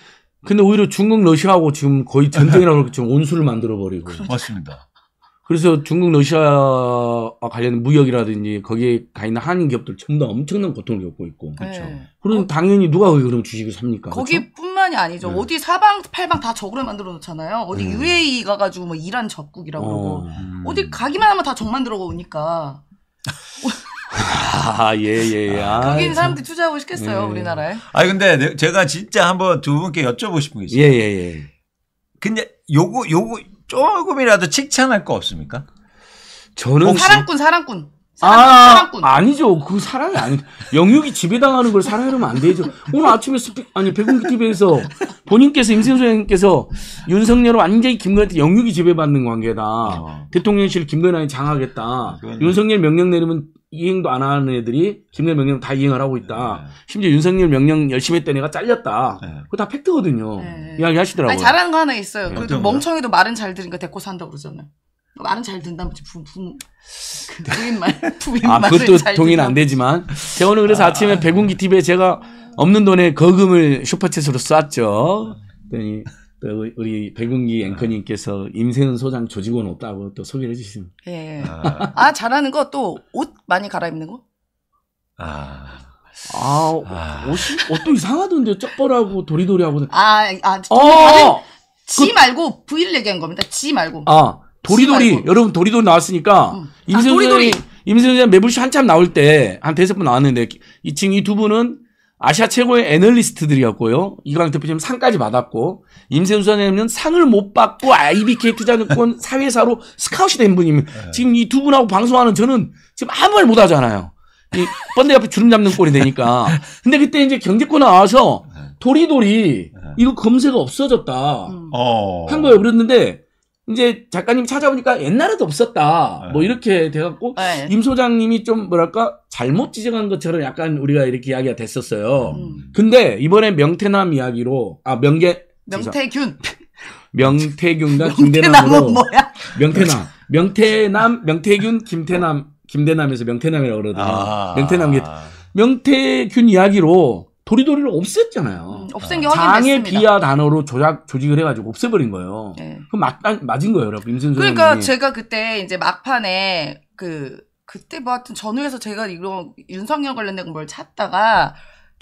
[SPEAKER 2] 근데 오히려 중국 러시아하고 지금 거의 전쟁이라고 지금 온수를 만들어 버리고. 그렇죠. 맞습니다. 그래서 중국 러시아와 관련 무역이라든지 거기에 가 있는 한인 기업들 전부 다 엄청난 고통을 겪고 있고. 그렇죠. 네. 그럼 당연히 누가 거기 그럼 주식을 삽니까? 거기뿐만이
[SPEAKER 3] 아니죠. 네. 어디 사방 팔방 다 적으로 만들어 놓잖아요. 어디 음. 네. UAE 가가지고 뭐 이란 적국이라고 어, 그러고 음. 어디 가기만 하면 다 적 만들어 오니까.
[SPEAKER 4] 아, 예, 예, 예. 아,
[SPEAKER 2] 거기 있는 사람들이
[SPEAKER 3] 투자하고 싶겠어요, 예. 우리나라에.
[SPEAKER 4] 아 근데 제가 진짜 한번 두 분께 여쭤보고 싶은 게 있어요. 예, 예, 예. 근데 요거, 요거 조금이라도 칭찬할 거 없습니까?
[SPEAKER 2] 저는. 혹 뭐 사랑꾼, 사랑꾼. 사랑 아, 사랑꾼. 아니죠. 그 사랑이 아니. 영육이 지배당하는 걸 사랑이라면 안 되죠. 오늘 아침에 스피, 아니, 백운기 TV에서 본인께서, 임승수 형님께서 윤석열은 완전히 김건희한테 영육이 지배받는 관계다. 어. 대통령실 김건희한테 장하겠다. 그건... 윤석열 명령 내리면 이행도 안 하는 애들이 김대 명령 다 이행을 하고 있다. 네. 심지어 윤석열 명령 열심히 했던 애가 잘렸다. 네. 그거 다 팩트거든요. 네. 이야기 하시더라고요. 아니, 잘하는 거
[SPEAKER 3] 하나 있어요. 그래도 멍청이도 말은 잘 들으니까 데리고 산다고 그러잖아요. 말은 잘든다 뭐지 부, 부, 부인 말
[SPEAKER 1] 부인 아, 그것도 동의는 안
[SPEAKER 2] 되지만 재원은 그래서 아, 침에 백운기 TV에 제가 없는 돈에 거금을 슈퍼챗으로 쐈죠. 그랬더니 또 우리 백은기 아. 앵커님께서 임세은 소장 조직원 없다고 또 소개를 해주시면.
[SPEAKER 3] 예. 아, 아 잘하는 거 또 옷 많이 갈아입는 거?
[SPEAKER 2] 아. 아, 아. 옷이, 옷도 이상하던데, 쩍벌하고 도리도리하고.
[SPEAKER 3] 아, 아, 어! 지 그 말고, 부위를 얘기한 겁니다. 지 말고.
[SPEAKER 2] 아, 도리도리. 여러분, 도리도리 나왔으니까. 음. 아, 임세훈 아, 도리도 임세훈 선생 매불쇼 한참 나올 때, 한 대세 분 나왔는데, 이층이 두 분은 아시아 최고의 애널리스트들이었고요. 이광 대표님 상까지 받았고 임세훈 선생님은 상을 못 받고 IBK 투자증권 사회사로 스카웃이 된 분이면 네. 지금 이 두 분하고 방송하는 저는 지금 아무 말 못 하잖아요. 이 번데 옆에 주름 잡는 꼴이 되니까. 근데 그때 이제 경제권 나와서 네. 도리도리 네. 이거 검색가 없어졌다 음. 어. 한 거예요. 그랬는데 이제 작가님 찾아보니까 옛날에도 없었다. 네. 뭐 이렇게 돼갖고 네. 임 소장님이 좀 뭐랄까 잘못 지적한 것처럼 약간 우리가 이렇게 이야기가 됐었어요. 음. 근데 이번에 명태남 이야기로 아 명계
[SPEAKER 3] 명태균
[SPEAKER 2] 명태균과 김대남으로 뭐야? 명태남 명태남 명태균 김태남 김대남에서 명태남이라고 그러더니 아~ 명태남 명태균 이야기로 도리도리를 없앴잖아요. 음, 없앤 게 장애 비하 단어로 조작 조직을 해가지고 없애버린 거예요. 네. 그럼 맞은 거예요, 여러분. 임승선 그러니까 님이 제가
[SPEAKER 3] 그때 이제 막판에 그 그때 뭐 하여튼 전후에서 제가 이런 윤석열 관련된 걸 찾다가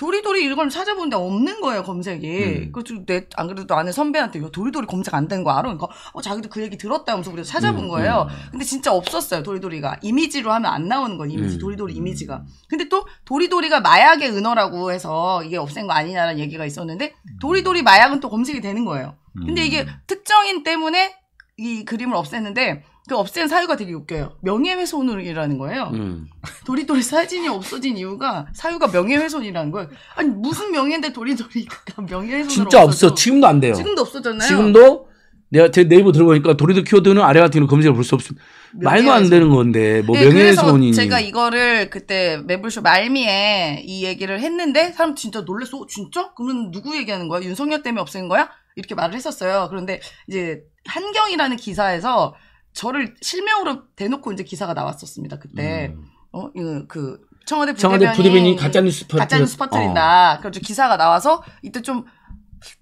[SPEAKER 3] 도리도리 이걸 찾아보는데 없는 거예요 검색이. 음. 그래서 내안 그래도 아는 선배한테 도리도리 검색 안 되는 거 알아? 그니까어 자기도 그 얘기 들었다 하면서 우리가 찾아본 음, 거예요. 음. 근데 진짜 없었어요 도리도리가 이미지로 하면 안 나오는 거 이미지 음. 도리도리 이미지가. 근데 또 도리도리가 마약의 은어라고 해서 이게 없앤 거 아니냐라는 얘기가 있었는데 음. 도리도리 마약은 또 검색이 되는 거예요. 근데 음. 이게 특정인 때문에 이 그림을 없앴는데 그 없앤 사유가 되게 웃겨요. 명예훼손이라는 거예요. 음. 도리도리 사진이 없어진 이유가 사유가 명예훼손이라는 거예요. 아니 무슨 명예인데 도리도리가 명예훼손 진짜 없어
[SPEAKER 2] 지금도 안 돼요. 지금도
[SPEAKER 3] 없어졌나요? 지금도
[SPEAKER 2] 내가 제 네이버 들어보니까 도리도 키워드는 아래 같은 걸 검색을 볼 수없습 말도 안 되는 건데 뭐 네, 명예훼손이 제가
[SPEAKER 3] 이거를 그때 매불쇼 말미에 이 얘기를 했는데 사람 진짜 놀랬어 어, 진짜? 그러면 누구 얘기하는 거야? 윤석열 때문에 없앤 거야? 이렇게 말을 했었어요. 그런데 이제 한경이라는 기사에서 저를 실명으로 대놓고 이제 기사가 나왔었습니다. 그때 음. 어, 그 청와대 부대변인, 청와대 부대변인 가짜 뉴스 뉴스 퍼트린다. 어. 그래서 기사가 나와서 이때 좀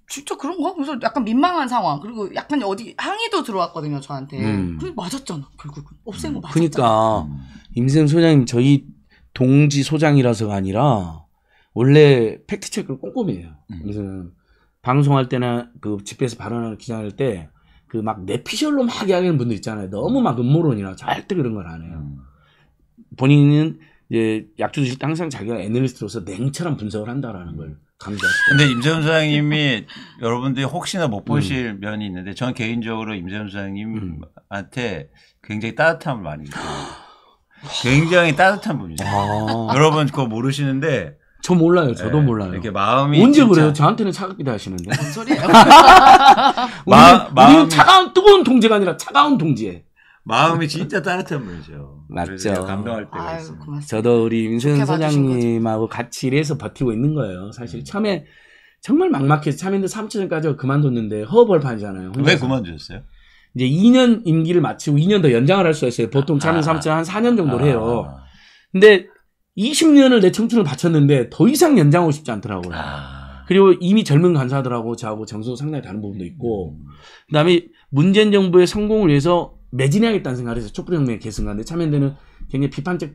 [SPEAKER 3] 진짜 그런 거? 그래서 약간 민망한 상황. 그리고 약간 어디 항의도 들어왔거든요, 저한테. 음. 그게 맞았잖아, 결국 없앤 거 음. 맞았잖아.
[SPEAKER 2] 그러니까 음. 임승 소장님 저희 동지 소장이라서가 아니라 원래 팩트 체크를 꼼꼼히 해요. 음. 그래서 방송할 때나 그 집회에서 발언하는 기자할 때 그막 내피셜로 막 이야기하는 분들 있잖아요. 너무 막 음모론이라 절대 그런 걸 안 해요. 음. 본인은 이제 약주 드실 때 항상 자기가 애널리스트로서 냉철한 분석을 한다라는 걸
[SPEAKER 4] 강조하시죠. 근데 임재훈 소장님이 여러분들이 혹시나 못 음. 보실 음. 면이 있는데 저는 개인적으로 임재훈 소장님한테 굉장히 따뜻한을이 느껴요. 음. 굉장히 따뜻한 분이죠. 아. 여러분 그거 모르시는데 저 몰라요. 저도 네, 몰라요. 이렇게 마음이 언제 진짜... 그래요? 저한테는 차갑기도 하시는데. 소리예 마, 음
[SPEAKER 3] 우리는 차가운
[SPEAKER 2] 뜨거운 동지가 아니라 차가운 동지에. 마음이 진짜
[SPEAKER 4] 따뜻한 분이죠.
[SPEAKER 2] 맞죠. 감동할
[SPEAKER 3] 때가 아유, 있습니다. 고맙습니다.
[SPEAKER 2] 저도 우리 윤현 소장님하고 같이 일해서 버티고 있는 거예요. 사실 음. 처음에 정말 막막해서 참인데 3차전까지 그만뒀는데 허벌판이잖아요. 왜
[SPEAKER 4] 그만두셨어요?
[SPEAKER 2] 이제 2년 임기를 마치고 2년 더 연장을 할 수 있어요. 보통 참인 아, 3차한 4년 정도를 아, 해요. 근데 20년을 내 청춘을 바쳤는데 더 이상 연장하고 싶지 않더라고요. 아... 그리고 이미 젊은 간사들하고 저하고 정서도 상당히 다른 부분도 있고 음. 그다음에 문재인 정부의 성공을 위해서 매진해야겠다는 생각을 해서 촛불혁명에 계승하는데 참여연대는 굉장히 비판적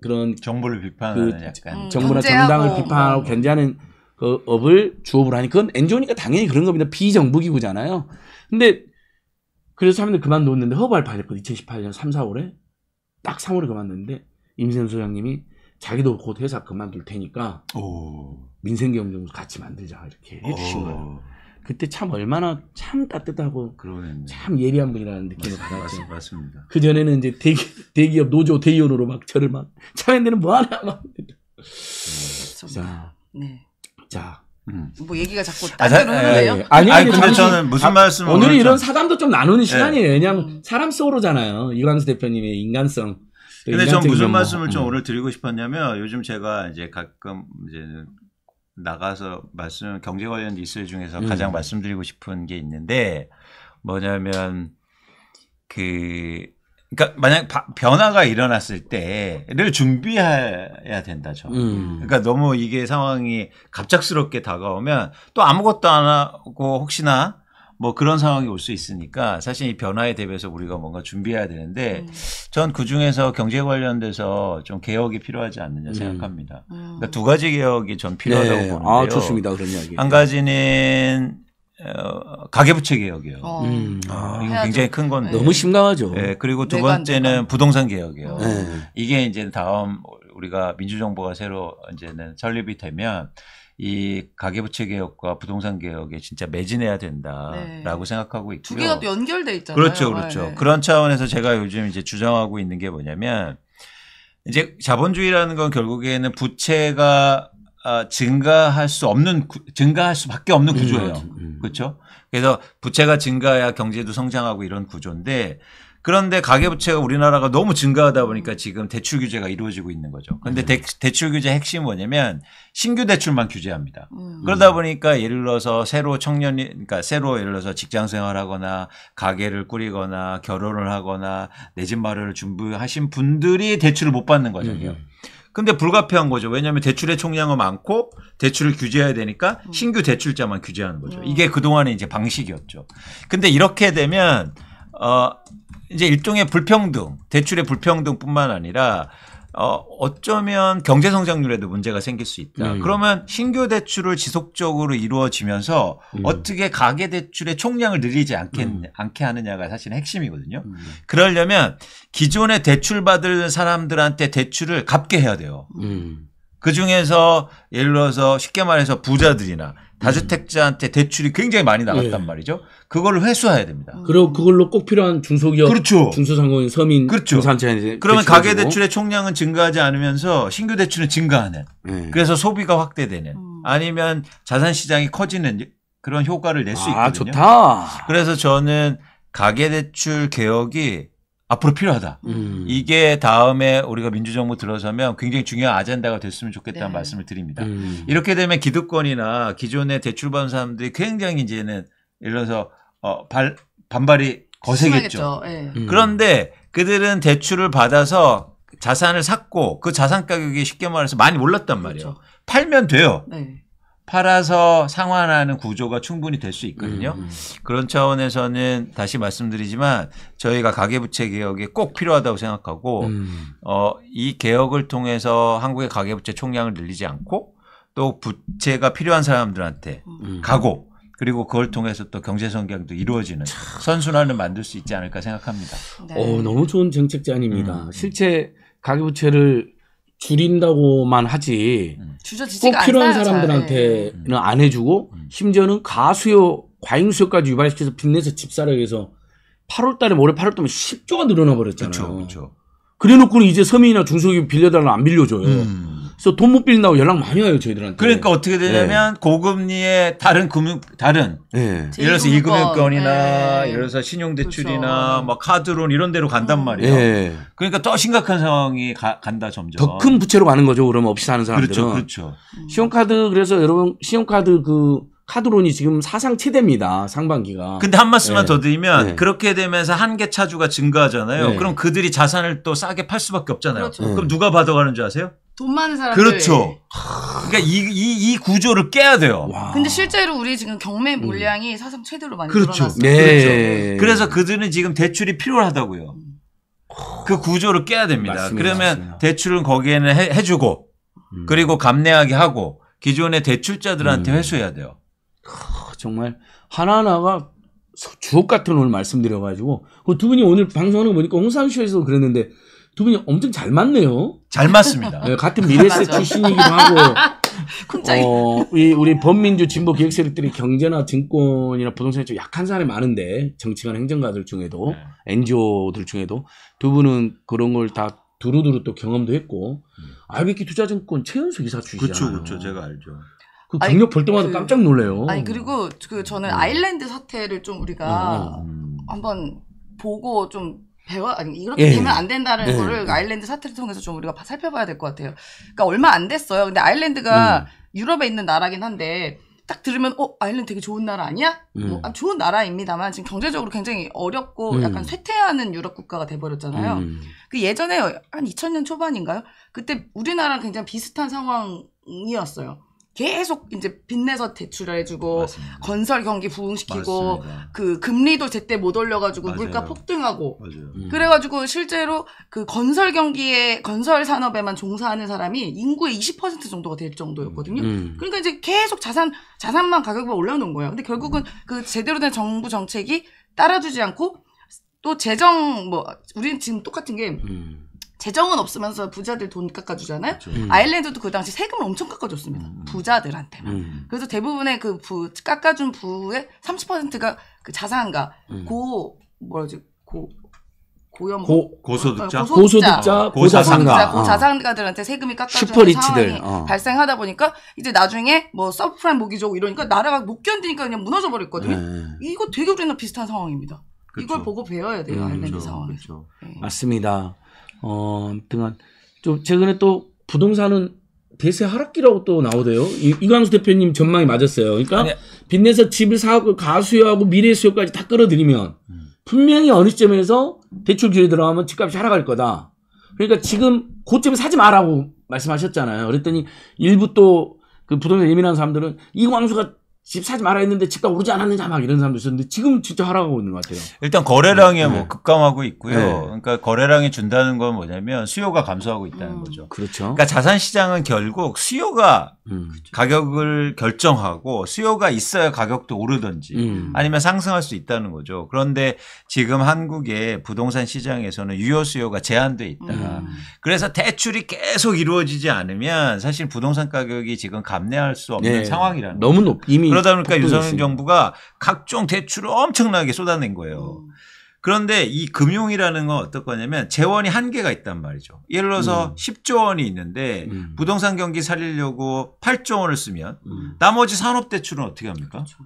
[SPEAKER 2] 그런 정부를 비판하는 그 약간 음, 정부나 고 정당을 비판하고 견제하는 그 업을 주업을 하니 그건 엔조니까 당연히 그런 겁니다. 비정부 기구잖아요. 근데 그래서 참여연대 그만뒀는데 허발발했거든 2018년 3, 4월에 딱 3월에 그만뒀는데 임세현 소장님이 자기도 곧 회사 그만둘 테니까 오. 민생경영소 같이 만들자 이렇게 해주신 거예요. 그때 참 얼마나 참 따뜻하고 그러겠네. 참 예리한 분이라는 느낌을 받았죠. 맞습니다. 그 전에는 이제 대기, 대기업 노조 대의원으로 막 저를 막 차현대는 뭐하나 막. 자, 네. 자, 음.
[SPEAKER 3] 뭐 얘기가 자꾸 딴데로
[SPEAKER 2] 흐르네요. 아, 아 예. 아니, 아니 근데 잠시, 저는 무슨 아, 말씀 오늘 이런 그러니까. 사담도 좀 나누는 시간이에요. 예. 왜냐하면 사람 속으로잖아요. 이광수 대표님의 인간성. 근데 전 무슨 뭐, 말씀을 음. 좀
[SPEAKER 4] 오늘 드리고 싶었냐면 요즘 제가 이제 가끔 이제 나가서 말씀 경제 관련 뉴스 중에서 음. 가장 말씀드리고 싶은 게 있는데 뭐냐면 그 그러니까 만약 변화가 일어났을 때를 준비해야 된다 저. 음. 그러니까 너무 이게 상황이 갑작스럽게 다가오면 또 아무것도 안 하고 혹시나 뭐 그런 상황이 올 수 있으니까 사실 이 변화에 대비해서 우리가 뭔가 준비해야 되는데 음. 전그 중에서 경제 관련돼서 좀 개혁이 필요하지 않느냐 음. 생각합니다. 음. 그러니까 두 가지 개혁이 전 필요하다고 네. 보는데요. 아 좋습니다 그런 이야기. 한 가지는 어, 가계부채 개혁이요. 어. 음. 아, 이거 굉장히 큰 건데. 네. 너무 심각하죠. 네, 그리고 두 네 번째는 네 부동산 개혁이요. 네. 이게 이제 다음 우리가 민주정부가 새로 이제는 설립이 되면 이 가계부채 개혁과 부동산 개혁에 진짜 매진해야 된다라고 네. 생각하고 있고요. 두 개가 또
[SPEAKER 3] 연결돼 있잖아요. 그렇죠, 네, 그렇죠. 네. 그런
[SPEAKER 4] 차원에서 제가 요즘 이제 주장하고 있는 게 뭐냐면 이제 자본주의라는 건 결국에는 부채가 아, 증가할 수 없는 증가할 수밖에 없는 음, 구조예요. 음. 그렇죠? 그래서 부채가 증가해야 경제도 성장하고 이런 구조인데 그런데 가계부채가 우리나라가 너무 증가하다 보니까 지금 대출 규제가 이루어지고 있는 거죠. 그런데 네. 대, 출 규제 핵심이 뭐냐면 신규 대출만 규제합니다. 음. 그러다 보니까 예를 들어서 새로 청년이 그러니까 새로 예를 들어서 직장 생활하거나 가게를 꾸리거나 결혼을 하거나 내 집 마련을 준비하신 분들이 대출을 못 받는 거죠. 음, 음. 근데 불가피한 거죠. 왜냐하면 대출의 총량은 많고 대출을 규제해야 되니까 신규 대출자만 규제하는 거죠. 이게 그동안의 이제 방식이었죠. 근데 이렇게 되면 어 이제 일종의 불평등, 대출의 불평등뿐만 아니라 어, 어쩌면 경제 성장률에도 문제가 생길 수 있다. 음. 그러면 신규 대출을 지속적으로 이루어지면서 음. 어떻게 가계 대출의 총량을 늘리지 않겠, 음. 않게 하느냐가 사실 핵심이거든요. 음. 그러려면 기존에 대출 받을 사람들한테 대출을 갚게 해야 돼요. 음. 그 중에서 예를 들어서 쉽게 말해서 부자들이나 다주택자한테 대출이 굉장히 많이 나갔단 예. 말이죠. 그걸 회수해야 됩니다.
[SPEAKER 2] 음. 그리고 그걸로 꼭 필요한 중소기업, 그렇죠. 중소상공인, 서민, 그렇죠. 중산체 그러면 가계 대출의
[SPEAKER 4] 총량은 증가하지 않으면서 신규 대출은 증가하는. 예. 그래서 소비가 확대되는. 음. 아니면 자산 시장이 커지는 그런 효과를 낼수 아, 있거든요. 아, 좋다. 그래서 저는 가계 대출 개혁이 앞으로 필요하다. 음. 이게 다음에 우리가 민주정부 들어서면 굉장히 중요한 아젠다가 됐으면 좋겠다는 네. 말씀을 드립니다. 음. 이렇게 되면 기득권이나 기존에 대출받은 사람들이 굉장히 이제는 예를 들어서 어, 발, 반발이 거세겠죠. 네. 그런데 그들은 대출을 받아서 자산을 샀고 그 자산 가격이 쉽게 말해서 많이 올랐단 말이에요. 그렇죠. 팔면 돼요. 네. 팔아서 상환하는 구조가 충분히 될 수 있거든요. 음, 음. 그런 차원에서는 다시 말씀드리지만 저희가 가계부채 개혁이 꼭 필요하다고 생각하고 음. 어, 이 개혁을 통해서 한국의 가계부채 총량을 늘리지 않고 또 부채가 필요한 사람들한테 음. 가고 그리고 그걸 통해서 또 경제 성장도 이루어지는 선순환을 만들 수 있지 않을까 생각합니다.
[SPEAKER 2] 네. 어, 너무 좋은 정책 자안입니다 음, 음. 실제 가계부채를 줄인다고만 하지 음.
[SPEAKER 3] 꼭 필요한 쌓여, 사람들한테는
[SPEAKER 2] 네. 안 해주고 음. 심지어는 가수요 과잉 수요까지 유발시켜서 빚내서 집사라 해서 8월달에 모레 8월달에 10조가 늘어나 버렸잖아요. 그렇죠. 그래놓고는 이제 서민이나 중소기업 빌려달라 안 빌려줘요. 음. 그래서 돈 못 빌린다고 연락 많이 와요 저희들한테. 그러니까 어떻게 되냐면
[SPEAKER 4] 네. 고금리에 다른 금융 다른 네. 예를 들어서 이금융권이나 네. 예를 들어서 신용대출이나 그쵸. 그렇죠. 뭐 카드론 이런 데로 간단 음. 말이에요. 네. 예. 그러니까 더 심각한 상황이 가, 간다 점점. 더 큰 부채로
[SPEAKER 2] 가는 거죠. 그러면 없이 사는
[SPEAKER 4] 사람들은. 그렇죠, 그렇죠.
[SPEAKER 2] 음. 신용카드 그래서 여러분 신용카드 그 카드론이 지금 사상 최대입니다. 상반기가. 근데
[SPEAKER 4] 한 말씀만 네. 더 드리면 네. 그렇게 되면서 한계 차주가 증가하잖아요. 네. 그럼 그들이 자산을 또 싸게 팔 수밖에 없잖아요. 그렇죠. 그럼 누가 받아가는 줄 아세요?
[SPEAKER 3] 돈 많은 사람들. 그렇죠. 예.
[SPEAKER 4] 그러니까 이, 이, 이 구조를 깨야 돼요. 와.
[SPEAKER 3] 근데 실제로 우리 지금 경매 물량이 음. 사상 최대로 많이 그렇죠. 늘어났어요.
[SPEAKER 4] 네. 그렇죠. 네. 그래서 그들은 지금 대출이 필요하다고요. 음. 그 구조를 깨야 됩니다. 맞습니다. 그러면 맞습니다. 대출은 거기에는 해, 주고 음. 그리고 감내하게 하고 기존의 대출자들한테 음. 회수해야 돼요. 정말 하나하나가 주옥 같은 오늘
[SPEAKER 2] 말씀드려가지고 그 두 분이 오늘 방송을 보니까 홍상쇼에서도 그랬는데 두 분이 엄청 잘 맞네요. 잘 맞습니다. 네, 같은 미래세 출신이기도 하고 쿤짱이. 어, 우리, 우리 범민주 진보 기획 세력들이 경제나 증권이나 부동산에 좀 약한 사람이 많은데 정치관 행정가들 중에도 네. NGO들 중에도 두 분은 그런 걸 다 두루두루 또 경험도 했고 음. 알비키 투자증권 최은수 이사 출신이잖아요. 그렇죠, 그렇죠. 제가 알죠. 그 경력 아니, 볼 때마다 그, 깜짝 놀래요. 아니
[SPEAKER 3] 그리고 그 저는 음. 아일랜드 사태를 좀 우리가 어, 어. 한번 보고 좀 배워 아니 이렇게 예. 되면 안 된다는 예. 거를 예. 아일랜드 사태를 통해서 좀 우리가 살펴봐야 될 것 같아요. 그러니까 얼마 안 됐어요. 근데 아일랜드가 음. 유럽에 있는 나라긴 한데 딱 들으면 어 아일랜드 되게 좋은 나라 아니야? 음. 뭐, 아, 좋은 나라입니다만 지금 경제적으로 굉장히 어렵고 음. 약간 쇠퇴하는 유럽 국가가 돼버렸잖아요. 음. 그 예전에 한 2000년 초반인가요? 그때 우리나라랑 굉장히 비슷한 상황이었어요. 계속 이제 빚내서 대출을 해주고 맞습니다. 건설 경기 부흥시키고 맞습니다. 그 금리도 제때 못 올려가지고 맞아요. 물가 폭등하고 맞아요. 음. 그래가지고 실제로 그 건설 경기에 건설 산업에만 종사하는 사람이 인구의 20% 정도가 될 정도였거든요. 음. 음. 그러니까 이제 계속 자산 자산만 가격만 올려놓은 거예요. 근데 결국은 그 제대로 된 정부 정책이 따라주지 않고 또 재정 뭐 우리는 지금 똑같은 게 음. 재정은 없으면서 부자들 돈 깎아주잖아요. 그렇죠. 음. 아일랜드도 그 당시 세금을 엄청 깎아줬습니다. 음. 부자들한테만. 음. 그래서 대부분의 그 부, 깎아준 부의 30%가 그 자산가, 음. 고, 뭐라지, 고, 고염 고, 고소득자? 어, 고소득자, 고자산가, 고자산가들한테 어. 세금이 깎아주는 상황이 어. 발생하다 보니까 이제 나중에 뭐 서프라임 모기조 이러니까 나라가 못 견디니까 그냥 무너져 버렸거든요. 네. 이거 되게 우리나 비슷한 상황입니다. 그렇 이걸 그렇죠. 보고 배워야 돼요, 음, 아일랜드그렇 상황에서. 그렇 네.
[SPEAKER 2] 맞습니다. 어, 등한 좀 최근에 또 부동산은 대세 하락기라고 또 나오대요. 이, 광수 대표님 전망이 맞았어요. 그러니까 빚내서 집을 사고 가수요하고 미래 수요까지 다 끌어들이면 분명히 어느 시점에서 대출 규제 들어가면 집값이 하락할 거다. 그러니까 지금 고점에 사지 마라고 말씀하셨잖아요. 그랬더니 일부 또 그 부동산 예민한 사람들은 이광수가 집 사지 말아 야 했는데 집값 오르지 않았느냐 막 이런 사람도 있었는데 지금 진짜 하락하고 있는 것 같아요.
[SPEAKER 4] 일단 거래량이 네. 뭐 급감하고 있고요. 네. 그러니까 거래량이 준다는 건 뭐냐면 수요가 감소하고 있다는 음. 거죠. 그렇죠. 그러니까 자산 시장은 결국 수요가 음. 가격을 결정하고 수요가 있어야 가격도 오르든지 음. 아니면 상승할 수 있다는 거죠. 그런데 지금 한국의 부동산 시장에서는 유효 수요가 제한돼 있다. 음. 그래서 대출이 계속 이루어지지 않으면 사실 부동산 가격이 지금 감내할 수 없는 네. 상황이라는 너무 높 이미 그러다 보니까 유선민 정부가 각종 대출을 엄청나게 쏟아낸 거예요. 음. 그런데 이 금융이라는 건 어떨 거냐면 재원이 한계가 있단 말이죠. 예를 들어서 음. 10조 원이 있는데 음. 부동산 경기 살리려고 8조 원을 쓰면 음. 나머지 산업 대출은 어떻게 합니까? 그렇죠.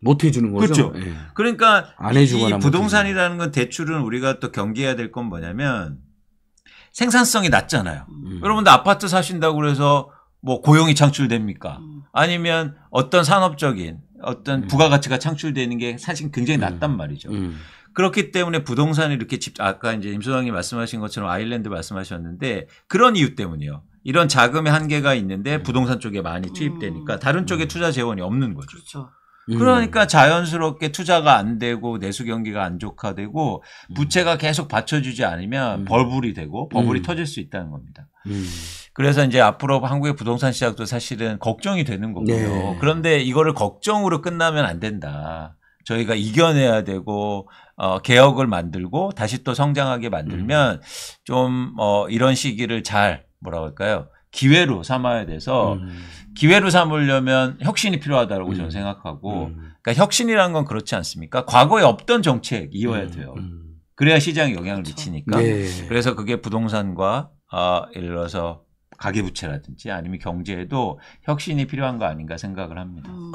[SPEAKER 2] 못 해주는 거죠. 그렇죠. 예.
[SPEAKER 4] 그러니까 이 부동산이라는 건 대출은 우리가 또 경계해야 될 건 뭐냐면 생산성이 낮잖아요. 음. 여러분들 아파트 사신다고 그래서 뭐 고용이 창출됩니까? 음. 아니면 어떤 산업적인 어떤 음. 부가가치가 창출되는 게 사실 굉장히 낮단 음. 말이죠. 그렇기 때문에 부동산이 이렇게 집, 아까 이제 임 소장님 말씀하신 것처럼 아일랜드 말씀하셨는데 그런 이유 때문이에요. 이런 자금의 한계가 있는데 네. 부동산 쪽에 많이 투입되니까 음. 다른 쪽에 음. 투자 재원이 없는 거죠.
[SPEAKER 3] 그렇죠. 음. 그러니까
[SPEAKER 4] 자연스럽게 투자가 안 되고 내수 경기가 안 좋화되고 부채가 계속 받쳐주지 않으면 벌불이 되고 버블이 음. 터질 수 있다는 겁니다. 음. 그래서 이제 앞으로 한국의 부동산 시작도 사실은 걱정이 되는 거고요. 네. 그런데 이거를 걱정으로 끝나면 안 된다. 저희가 이겨내야 되고 어, 개혁을 만들고 다시 또 성장하게 만들면 음. 좀 어, 이런 시기를 잘 뭐라고 할까요? 기회로 삼아야 돼서 음. 기회로 삼으려면 혁신이 필요하다고 음. 저는 생각하고 음. 그러니까 혁신이란 건 그렇지 않습니까? 과거에 없던 정책이어야 음. 돼요. 음. 그래야 시장에 영향을 그렇죠. 미치니까. 네. 그래서 그게 부동산과 아, 예를 들어서 가계부채라든지 아니면 경제에도 혁신이 필요한 거 아닌가 생각을 합니다. 음.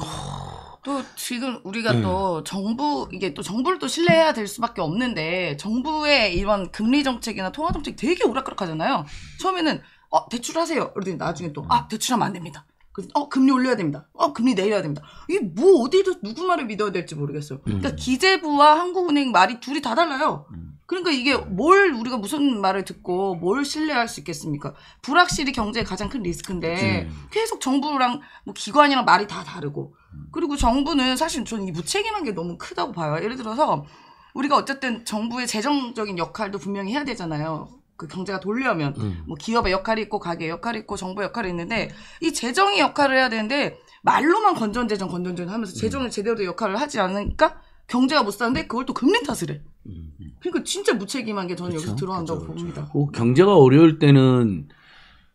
[SPEAKER 3] 또 지금 우리가 음. 또 정부 이게 또 정부를 또 신뢰해야 될 수밖에 없는데 정부의 이런 금리 정책이나 통화 정책 되게 오락가락하잖아요. 처음에는 어 대출하세요. 그러더니 나중에 또아 음. 대출하면 안 됩니다. 그, 어 금리 올려야 됩니다. 어 금리 내려야 됩니다. 이게 뭐 어디서 누구 말을 믿어야 될지 모르겠어요. 음. 그러니까 기재부와 한국은행 말이 둘이 다 달라요. 음. 그러니까 이게 뭘 우리가 무슨 말을 듣고 뭘 신뢰할 수 있겠습니까? 불확실히 경제의 가장 큰 리스크인데 음. 계속 정부랑 뭐 기관이랑 말이 다 다르고 그리고 정부는 사실 저는 이 무책임한 게 너무 크다고 봐요. 예를 들어서 우리가 어쨌든 정부의 재정적인 역할도 분명히 해야 되잖아요. 그 경제가 돌려면 음. 뭐 기업의 역할이 있고 가게의 역할이 있고 정부의 역할이 있는데 이 재정의 역할을 해야 되는데 말로만 건전재정 건전재정 하면서 재정을 제대로 역할을 하지 않으니까 경제가 못 사는데 그걸 또 금리 탓을 해. 음, 음. 그러니까 진짜 무책임한 게 저는 그쵸? 여기서 드러난다고 그쵸, 그쵸. 봅니다.
[SPEAKER 2] 어, 경제가 어려울 때는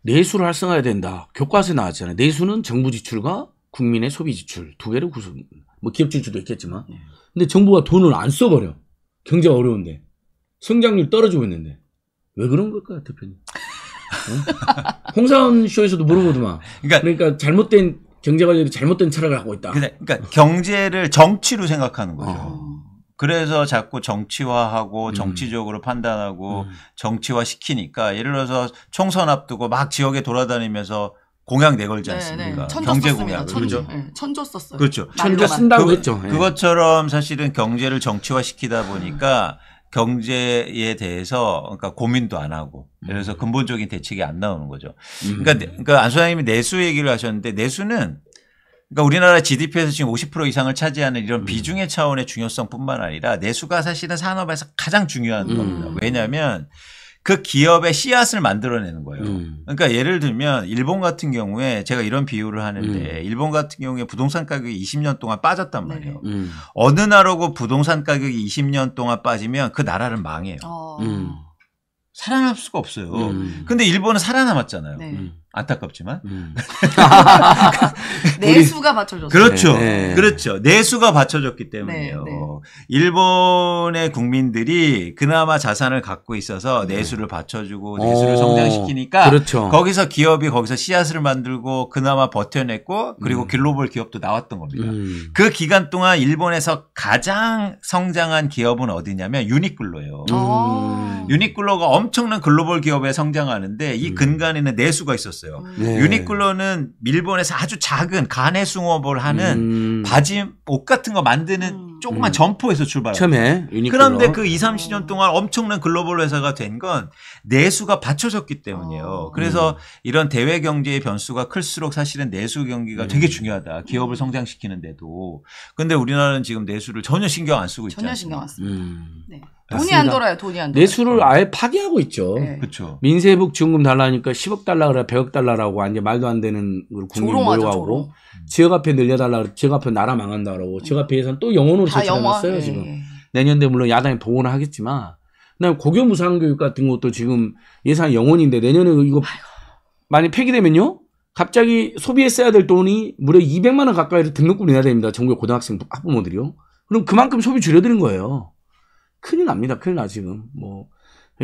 [SPEAKER 2] 내수를 활성화해야 된다. 교과서에 나왔잖아요. 내수는 정부 지출과 국민의 소비 지출 두 개를 구성. 뭐 기업 지출도 있겠지만, 예. 근데 정부가 돈을 안 써버려. 경제가 어려운데 성장률 떨어지고 있는데 왜 그런 걸까요, 대표님? 어? 홍사원 쇼에서도 물어보더만. 그러니까, 그러니까 잘못된 경제 관리도 잘못된
[SPEAKER 4] 철학을 하고 있다. 그러니까, 그러니까 경제를 정치로 생각하는 거죠. 어. 그래서 자꾸 정치화하고 음. 정치적으로 음. 판단하고 음. 정치화 시키니까 예를 들어서 총선 앞두고 막 지역에 돌아다니면서 공약 내걸지 않습니까? 네, 네. 경제 공약 그렇죠.
[SPEAKER 3] 네, 천조 썼어요. 그렇죠. 천조 쓴다고 그, 했죠. 네.
[SPEAKER 4] 그것처럼 사실은 경제를 정치화 시키다 보니까 경제에 대해서 그러니까 고민도 안 하고 그래서 음. 근본적인 대책이 안 나오는 거죠. 음. 그러니까, 그러니까 안 소장님이 내수 얘기를 하셨는데 내수는 그러니까 우리나라 GDP에서 지금 50% 이상을 차지하는 이런 음. 비중의 차원의 중요성뿐만 아니라 내수가 사실은 산업에서 가장 중요한 음. 겁니다. 왜냐하면 그 기업의 씨앗을 만들어내는 거예요. 음. 그러니까 예를 들면 일본 같은 경우에 제가 이런 비유를 하는데 음. 일본 같은 경우에 부동산 가격이 20년 동안 빠졌단 네. 말이에요. 네. 어느 나라고 부동산 가격이 20년 동안 빠지면 그 나라를 망해요. 어. 음. 살아남을 수가 없어요. 근데 일본은 살아남았잖아요. 네. 안타깝지만 음.
[SPEAKER 3] 내수가 받쳐줬어요. 그렇죠,
[SPEAKER 4] 네, 네. 그렇죠. 내수가 받쳐줬기
[SPEAKER 3] 때문에요. 네, 네.
[SPEAKER 4] 일본의 국민들이 그나마 자산을 갖고 있어서 네. 내수를 받쳐주고 내수를 성장시키니까 그렇죠. 거기서 기업이 거기서 씨앗을 만들고 그나마 버텨냈고 그리고 음. 글로벌 기업도 나왔던 겁니다. 음. 그 기간 동안 일본에서 가장 성장한 기업은 어디냐면 유니클로예요. 음. 유니클로가 엄청난 글로벌 기업에 성장하는데 이 음. 근간에는 내수가 있었어요. 있었어요. 음. 네. 유니클로는 일본에서 아주 작은 가내 숭업을 하는 음. 바지 옷 같은 거 만드는 음. 조그만 음. 점포에서 출발했어요. 처음에 유니클로. 그런데 그 2, 30년 동안 엄청난 글로벌 회사가 된 건 내수가 받쳐졌기 때문이에요. 아. 그래서 음. 이런 대외 경제의 변수가 클수록 사실은 내수 경기가 되게 음. 중요하다. 기업을 성장시키는데도. 근데 우리나라는 지금 내수를 전혀 신경 안 쓰고 있잖아요. 전혀 신경 안 씁니다. 네.
[SPEAKER 3] 돈이 안 돌아요. 돈이 안돌아
[SPEAKER 4] 내수를 네. 아예 파기하고 있죠. 네. 그렇죠. 민세북 지원금 달라니까
[SPEAKER 2] 10억 달라 그래 100억 달라라고 완전 말도 안 되는 걸 국민 조 모욕하고 지역 앞에 늘려달라 그래 지역 앞에 나라 망한다라고 네. 지역앞에 예산 또 영원으로 제출해어요 예, 지금 예. 내년에 물론 야당이 보호는 하겠지만 그다음에 고교 무상교육 같은 것도 지금 예산 영혼인데 내년에 이거 많이 폐기되면요 갑자기 소비에 써야 될 돈이 무려 200만 원 가까이로 등록금이 내야 됩니다 전국 고등학생 학부모들이요 그럼 그만큼 소비 줄여드린 거예요. 큰일 납니다. 큰일 나 지금. 뭐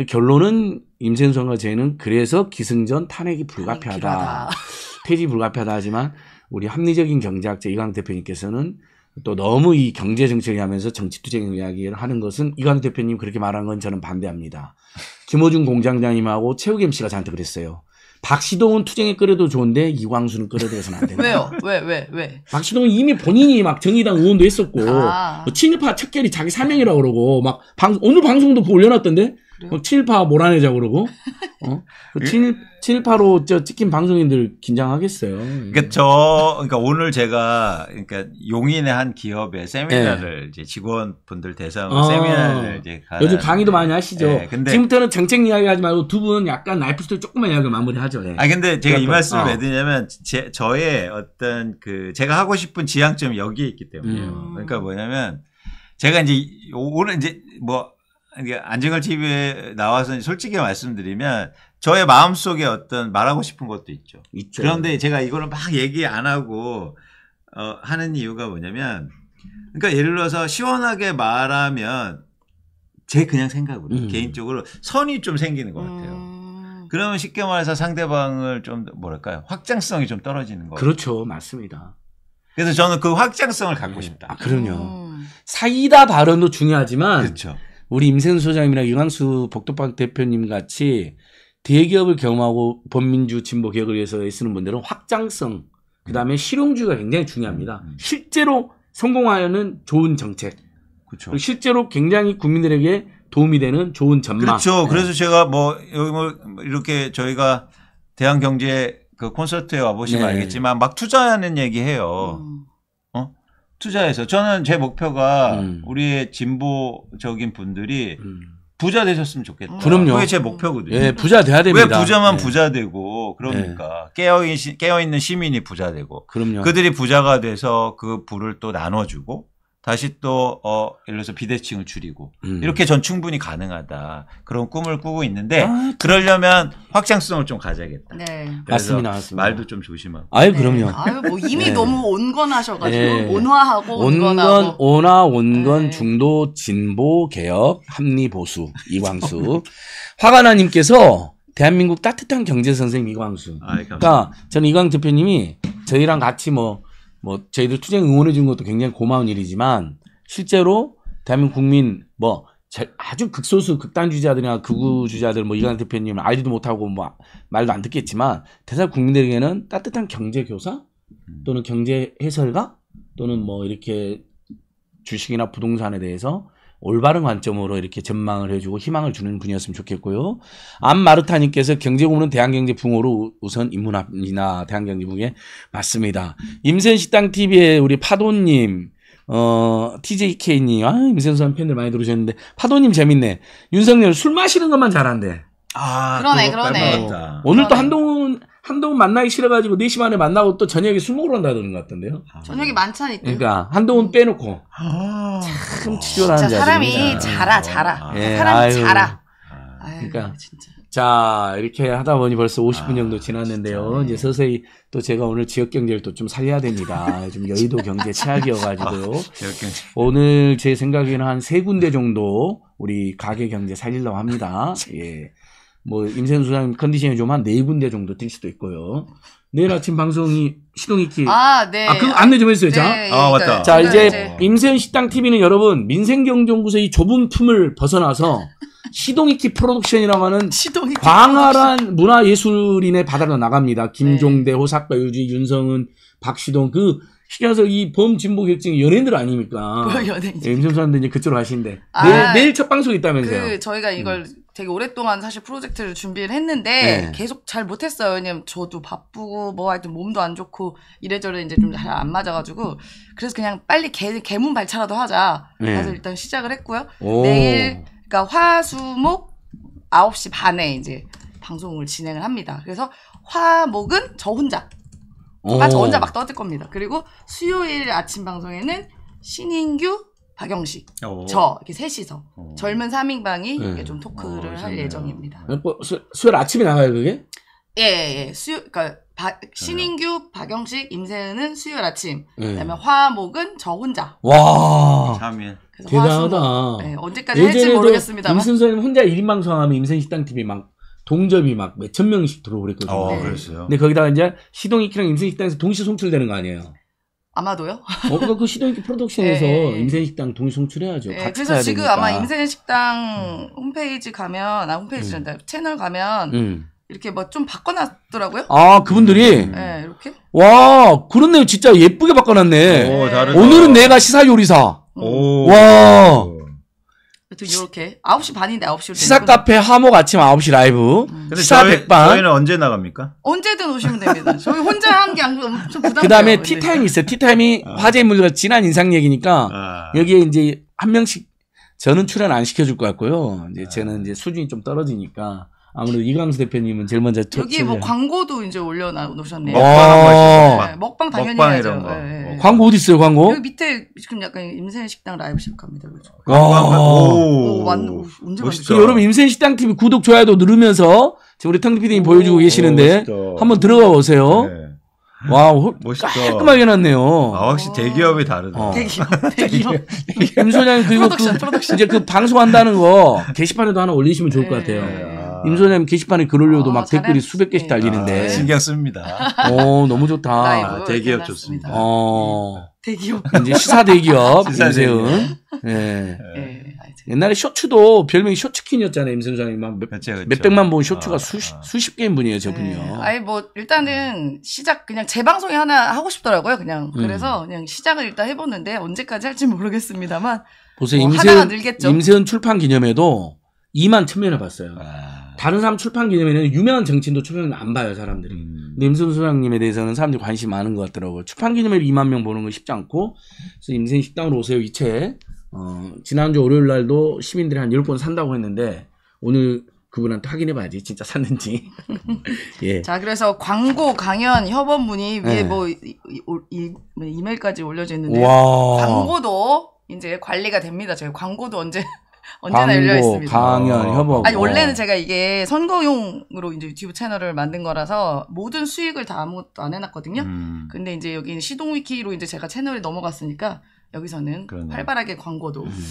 [SPEAKER 2] 결론은 임생선거제는 그래서 기승전 탄핵이 불가피하다. 폐지 불가피하다 하지만 우리 합리적인 경제학자 이광 대표님께서는 또 너무 이 경제 정책을 하면서 정치투쟁 이야기를 하는 것은 이광 대표님 그렇게 말한 건 저는 반대합니다. 김호중 공장장님하고 최우겸 씨가 저한테 그랬어요. 박시동은 투쟁에 끌어도 좋은데 이광수는 끌어들여서는 안
[SPEAKER 3] 된다. 왜요? 왜, 왜, 왜?
[SPEAKER 2] 박시동은 이미 본인이 막 정의당 의원도 했었고, 아. 뭐 친일파 척결이 자기 사명이라고 그러고, 막 방, 오늘 방송도 올려놨던데? 어, 친일파 몰아내자 그러고 어? 그 친일 친일파로 저 찍힌 방송인들 긴장하겠어요. 그러니까
[SPEAKER 4] 저 그러니까 오늘 제가 그러니까 용인의 한 기업의 세미나를 네. 이제 직원분들 대상으로 어, 세미나를 이제 가는 요즘 강의도 많이
[SPEAKER 2] 예. 하시죠. 네, 근데 지금부터는 정책 이야기하지 말고 두 분 약간 라이프스토일 조금만 이야기 마무리하죠. 네. 아 근데 제가 이 말씀을 어. 왜
[SPEAKER 4] 드냐면 제, 저의 어떤 그 제가 하고 싶은 지향점이 여기에 있기 때문에요. 음. 그러니까 뭐냐면 제가 이제 오늘 이제 뭐 안정을 TV에 나와서 솔직히 말씀드리면 저의 마음속에 어떤 말하고 싶은 것도 있죠. 있죠. 그런데 제가 이거를 막 얘기 안 하고 어, 하는 이유가 뭐냐면 그러니까 예를 들어서 시원하게 말하면 제 그냥 생각으로 음. 개인적으로 선이 좀 생기는 것 같아요. 음. 그러면 쉽게 말해서 상대방을 좀 뭐랄까요 확장성이 좀 떨어지는 거죠. 그렇죠, 맞습니다. 그래서 저는 그 확장성을 갖고 음. 싶다. 아, 그럼요. 음. 사이다
[SPEAKER 2] 발언도 중요하지만 그렇죠. 우리 임세훈 소장님이나 유한수 복덕방 대표님 같이 대기업을 경험하고 범민주 진보 개혁을 위해서 애쓰는 분들은 확장성, 그 다음에 음. 실용주의가 굉장히 중요합니다. 음. 실제로 성공하는 여 좋은 정책. 그렇죠. 실제로 굉장히 국민들에게 도움이 되는 좋은 전망. 그렇죠. 네. 그래서
[SPEAKER 4] 제가 뭐 여기 뭐 이렇게 저희가 대한 경제 그 콘서트에 와 보시면 네. 알겠지만 막 투자하는 얘기해요. 음. 투자해서 저는 제 목표가 음. 우리의 진보적인 분들이 음. 부자 되셨으면 좋겠다. 그럼요. 그게 제 목표거든요. 예, 부자 돼야 됩니다. 왜 부자만 예. 부자 되고 그러니까 예. 깨어 깨어 있는 시민이 부자 되고 그럼요. 그들이 부자가 돼서 그 부를 또 나눠주고 다시 또 어, 예를 들어서 비대칭을 줄이고 음. 이렇게 전 충분히 가능하다 그런 꿈을 꾸고 있는데 아, 그러려면 확장성을 좀 가져야겠다. 네. 맞습니다, 맞습니다. 말도 좀 조심하고. 아유 네. 그럼요. 네.
[SPEAKER 3] 아유 뭐 이미 네. 너무 온건하셔가지고 네. 온화하고
[SPEAKER 2] 온건 온화 온건 네. 중도 진보 개혁 합리 보수 이광수 화가나님께서 대한민국 따뜻한 경제 선생 님 이광수. 아, 그러니까 저는 이광 대표님이 저희랑 같이 뭐뭐 저희들 투쟁 응원해 준 것도 굉장히 고마운 일이지만 실제로 대한민국 국민 뭐 아주 극소수 극단주의자들이나 극우주의자들 뭐 이관 대표님 알지도 못하고 뭐 말도 안 듣겠지만 대사 국민들에게는 따뜻한 경제 교사 또는 경제 해설가 또는 뭐 이렇게 주식이나 부동산에 대해서 올바른 관점으로 이렇게 전망을 해주고 희망을 주는 분이었으면 좋겠고요. 안마르타님께서 경제공문은 대한경제 붕어로 우선 입문합니다. 대한경제 붕에 맞습니다. 임센식당 t v 에 우리 파도님. 어, TJK님, 아, 임센한 팬들 많이 들어오셨는데, 파도님 재밌네. 윤석열 술 마시는 것만 잘한대. 아, 그러네, 그러네. 오늘 또 한동훈, 한동훈 만나기 싫어가지고 4시 반에 만나고 또 저녁에 술 먹으러 간다는 것 같던데요.
[SPEAKER 3] 아. 저녁에 만찬 있대.
[SPEAKER 2] 그러니까 한동훈 빼놓고
[SPEAKER 3] 아,
[SPEAKER 2] 참 치졸한 진짜 자식이다. 사람이
[SPEAKER 3] 자라 아. 자라. 예, 사람이 아유. 자라.
[SPEAKER 2] 그러니까 진짜. 자 이렇게 하다 보니 벌써 50분 아, 정도 지났는데요. 진 이제 서서히 또 제가 오늘 지역 경제를 또 좀 살려야 됩니다. 좀 여의도 경제 최악이어가지고요. 이렇게 오늘 제 생각에는 한 세 군데 정도 우리 가게 경제 살리려고 합니다. 예. 뭐임세현 소장님 컨디션이 좀 한 네 군데 정도 뛸 수도 있고요. 내일 아침 방송이 시동이키. 아, 네. 아, 그 안내 좀 해주세요, 자. 네, 예, 아, 맞다. 자, 이제 임세현 식당 TV는 여러분, 민생경제구소이 좁은 품을 벗어나서 시동이키 프로덕션이라고 하는 시동이키 광활한 문화예술인의 바다로 나갑니다. 네. 김종대, 네. 호사과 유지, 윤성은, 박시동, 그, 시켜서 이 범진보객증이 연예인들 아닙니까? 뭐 연예인. 임세현 소장님 이제 그쪽으로 가시는데. 아, 내일, 내일 첫 방송 있다면서요? 그, 저희가 이걸
[SPEAKER 3] 음. 되게 오랫동안 사실 프로젝트를 준비를 했는데 네. 계속 잘 못했어요. 왜냐면 저도 바쁘고 뭐 하여튼 몸도 안 좋고 이래저래 이제 좀 잘 안 맞아가지고 그래서 그냥 빨리 개, 개문 발차라도 하자. 네. 그래서 네. 일단 시작을 했고요. 오. 내일 그러니까 화수목 9시 반에 이제 방송을 진행을 합니다. 그래서 화목은 저 혼자 아, 저 혼자 막 떠들 겁니다. 그리고 수요일 아침 방송에는 신인규 박영식,
[SPEAKER 4] 오.
[SPEAKER 2] 어. 저
[SPEAKER 3] 이렇게 셋이서 오. 어. 젊은 3인방이 네. 이렇게 좀 토크를 오, 어, 할 예정입니다.
[SPEAKER 2] 뭐, 수, 요일 아침에 나가요 그게?
[SPEAKER 3] 예, 예, 예, 수요 그러니까 바, 신인규, 네. 박영식, 임세은은 수요일 아침. 네. 그다음에 화목은 저 혼자.
[SPEAKER 4] 와. 3일.
[SPEAKER 3] 대단하다. 화수목, 네, 언제까지 할지 모르겠습니다만. 임순선님
[SPEAKER 2] 생 혼자 1인 방송하면 임세식당 TV 막 동접이 막 몇 천 명씩 들어오랬거든요. 어, 네. 그랬어요. 근데 거기다가 이제 시동 이키랑 임세식당에서 동시 송출되는 거 아니에요.
[SPEAKER 3] 아마도요. 어, 그러니까 그 신혼기 프로덕션에서 네.
[SPEAKER 2] 임산식당 동의송 출해야죠. 네, 그래서 지금 되니까. 아마
[SPEAKER 3] 임산식당 음. 홈페이지 가면 아 홈페이지란다 음. 채널 가면 음. 이렇게 뭐 좀 바꿔놨더라고요.
[SPEAKER 2] 아 그분들이. 네 이렇게. 와 그렇네요. 진짜 예쁘게 바꿔놨네. 오, 오늘은 내가 시사 요리사. 음. 오. 와.
[SPEAKER 3] 지금 요렇게 9시 반인데 9시로 시사
[SPEAKER 2] 카페 화목 아침 9시 라이브. 음. 근 시사 저희, 0반 저희는 언제 나갑니까?
[SPEAKER 3] 언제든 오시면 됩니다. 저희 혼자 하는 게 엄청 부담돼요. 그다음에
[SPEAKER 2] 티타임이 있어요. 티타임이 아. 화제 인물과 지난 인상 얘기니까 아. 여기에 이제 한 명씩 저는 출연 안 시켜줄 것 같고요. 이제 아. 저는 이제 수준이 좀 떨어지니까 아무래도 이광수 대표님은 제일 먼저 여기 뭐
[SPEAKER 3] 광고도 이제 올려놓으셨네요. 먹방, 네, 먹방 당연히 먹방 해야죠. 이런 거. 네,
[SPEAKER 2] 네. 광고 어디 있어요? 광고? 여기
[SPEAKER 3] 밑에 지금 약간 임세현 식당 라이브 시작합니다.
[SPEAKER 2] 아. 오, 오,
[SPEAKER 3] 오, 그 여러분
[SPEAKER 2] 임세현 식당 TV 구독 좋아요도 누르면서 지금 우리 탕피디님 보여주고 계시는데 멋 한번 들어가 보세요. 네. 와,
[SPEAKER 3] 멋있다. 깔끔하게
[SPEAKER 2] 놨네요 아, 확실히 대기업이 다르다. 어. 대기업, 대기업. 임소장 그리고 그 프로덕션, 프로덕션. 이제 그 방송한다는 거 게시판에도 하나 올리시면 좋을 것 네. 같아요. 네. 임소장님 게시판에 글 올려도 어, 막 댓글이 수백 개씩 달리는데. 아, 신경 씁니다. 오, 어, 너무 좋다. 아, 대기업 좋습니다. 어. 네. 대기업. 이제 시사 대기업, 임세은. 예. 네. 네. 옛날에 쇼츠도 별명이 쇼츠킨이었잖아요, 임선장님. 몇, 그렇죠, 그렇죠. 몇백만 본 쇼츠가 어, 수십, 어. 수십 개인 분이에요, 저분이요. 네. 아니,
[SPEAKER 3] 뭐, 일단은 시작, 그냥 재방송이 하나 하고 싶더라고요, 그냥. 음. 그래서 음. 그냥 시작을 일단 해보는데 언제까지 할지 모르겠습니다만.
[SPEAKER 2] 보세요, 뭐 임세은, 출판 기념에도 2만 천명을 봤어요. 아. 다른 사람 출판 기념회는 유명한 정치인도 초연을안 봐요 사람들이. 음. 근데 임승수 소장님에 대해서는 사람들이 관심 많은 것 같더라고요. 출판 기념회 2만 명 보는 건 쉽지 않고 그래서 인생 식당으로 오세요 이 책. 어, 지난주 월요일 날도 시민들이 한 10권 산다고 했는데 오늘 그분한테 확인해 봐야지 진짜 샀는지. 예.
[SPEAKER 3] 자, 그래서 광고 강연 협업 문의 위에 네. 뭐 이, 이, 뭐 이메일까지 올려져 있는데 광고도 이제 관리가 됩니다. 저희 광고도 언제 언제나 광고, 열려 있습니다. 강연, 어. 협업. 아니 어. 원래는 제가 이게 선거용으로 이제 유튜브 채널을 만든 거라서 모든 수익을 다 아무것도 안 해놨거든요. 음. 근데 이제 여기 시동위키로 이제 제가 채널이 넘어갔으니까 여기서는 그러네. 활발하게 광고도. 음.